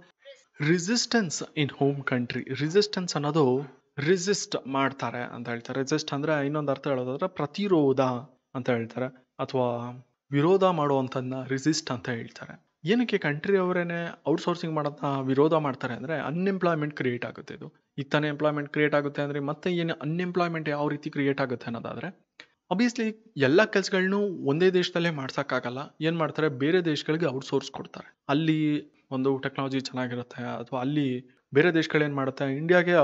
[SPEAKER 1] resistance in home country resistance ಅನ್ನೋದು ರಿಸಿಸ್ಟ್ ಮಾಡ್ತಾರೆ ಅಂತ ಹೇಳ್ತಾರೆ ರಿಸಿಸ್ಟ್ ಅಂದರೆ ಇನ್ನೊಂದು ಅರ್ಥ ಹೇಳೋದಾದ್ರೆ ಪ್ರತಿರೋಧ ಅಂತ ಹೇಳ್ತಾರೆ ಅಥವಾ ವಿರೋಧ ಮಾಡುವಂಥದ್ದನ್ನ ರಿಸಿಸ್ಟ್ ಅಂತ ಹೇಳ್ತಾರೆ ಏನಕ್ಕೆ ಕಂಟ್ರಿ ಅವರೇನೆ ಔಟ್ಸೋರ್ಸಿಂಗ್ ಮಾಡೋದನ್ನ ವಿರೋಧ ಮಾಡ್ತಾರೆ ಅಂದರೆ ಅನ್ಎಂಪ್ಲಾಯ್ಮೆಂಟ್ ಕ್ರಿಯೇಟ್ ಆಗುತ್ತೆ ಇದು ಈಗ ಎಂಪ್ಲಾಯ್ಮೆಂಟ್ ಕ್ರಿಯೇಟ್ ಆಗುತ್ತೆ ಅಂದರೆ ಮತ್ತೆ ಏನು ಅನ್ಎಂಪ್ಲಾಯ್ಮೆಂಟ್ ಯಾವ ರೀತಿ ಕ್ರಿಯೇಟ್ ಆಗುತ್ತೆ ಅನ್ನೋದಾದರೆ ಅಬ್ವಿಯಸ್ಲಿ ಎಲ್ಲ ಕೆಲಸಗಳನ್ನೂ ಒಂದೇ ದೇಶದಲ್ಲೇ ಮಾಡ್ಸೋಕ್ಕಾಗಲ್ಲ ಏನು ಮಾಡ್ತಾರೆ ಬೇರೆ ದೇಶಗಳಿಗೆ ಔಟ್ಸೋರ್ಸ್ ಕೊಡ್ತಾರೆ ಅಲ್ಲಿ ಒಂದು ಟೆಕ್ನಾಲಜಿ ಚೆನ್ನಾಗಿರುತ್ತೆ ಅಥವಾ ಅಲ್ಲಿ ಬೇರೆ ದೇಶಗಳೇನು ಮಾಡುತ್ತೆ ಇಂಡಿಯಾಗೆ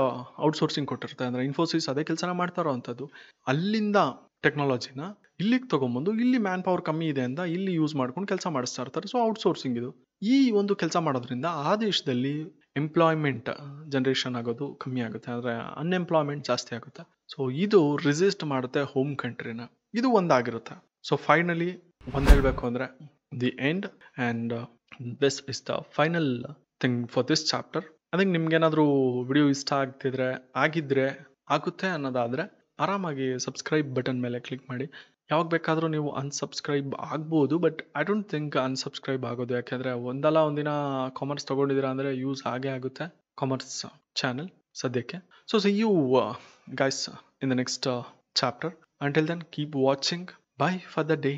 [SPEAKER 1] ಔಟ್ಸೋರ್ಸಿಂಗ್ ಕೊಟ್ಟಿರುತ್ತೆ ಅಂದರೆ ಇನ್ಫೋಸಿಸ್ ಅದೇ ಕೆಲಸನ ಮಾಡ್ತಾರೋ ಅಂಥದ್ದು ಅಲ್ಲಿಂದ ಟೆಕ್ನಾಲಜಿನ ಇಲ್ಲಿಗೆ ತಗೊಂಬಂದು ಇಲ್ಲಿ ಮ್ಯಾನ್ ಪವರ್ ಕಮ್ಮಿ ಇದೆ ಅಂತ ಇಲ್ಲಿ ಯೂಸ್ ಮಾಡ್ಕೊಂಡು ಕೆಲಸ ಮಾಡಿಸ್ತಾ ಇರ್ತಾರೆ ಸೊ ಔಟ್ಸೋರ್ಸಿಂಗ್ ಇದು ಈ ಒಂದು ಕೆಲಸ ಮಾಡೋದ್ರಿಂದ ಆ ದೇಶದಲ್ಲಿ ಎಂಪ್ಲಾಯ್ಮೆಂಟ್ ಜನ್ರೇಷನ್ ಆಗೋದು ಕಮ್ಮಿ ಆಗುತ್ತೆ ಅಂದರೆ ಅನ್ಎಂಪ್ಲಾಯ್ಮೆಂಟ್ ಜಾಸ್ತಿ ಆಗುತ್ತೆ ಸೊ ಇದು ರಿಸಿಸ್ಟ್ ಮಾಡುತ್ತೆ ಹೋಮ್ ಕಂಟ್ರಿನ ಇದು ಒಂದಾಗಿರುತ್ತೆ ಸೊ ಫೈನಲಿ ಒಂದು ಹೇಳಬೇಕು ಅಂದರೆ the end and best is the final thing for this chapter ಅದಕ್ಕೆ ನಿಮ್ಗೇನಾದರೂ ವಿಡಿಯೋ ಇಷ್ಟ ಆಗ್ತಿದ್ರೆ ಆಗಿದ್ರೆ ಆಗುತ್ತೆ ಅನ್ನೋದಾದರೆ ಆರಾಮಾಗಿ ಸಬ್ಸ್ಕ್ರೈಬ್ ಬಟನ್ ಮೇಲೆ ಕ್ಲಿಕ್ ಮಾಡಿ ಯಾವಾಗ ಬೇಕಾದರೂ ನೀವು ಅನ್ಸಬ್ಸ್ಕ್ರೈಬ್ ಆಗ್ಬೋದು but I don't think unsubscribe ಆಗೋದು ಯಾಕೆಂದರೆ ಒಂದಲ್ಲ ಒಂದಿನ ಕಾಮರ್ಸ್ ತೊಗೊಂಡಿದ್ದೀರಾ ಅಂದರೆ ಯೂಸ್ ಆಗೇ ಆಗುತ್ತೆ ಕಾಮರ್ಸ್ ಚಾನಲ್ ಸದ್ಯಕ್ಕೆ so see you guys in the next chapter until then keep watching bye for the day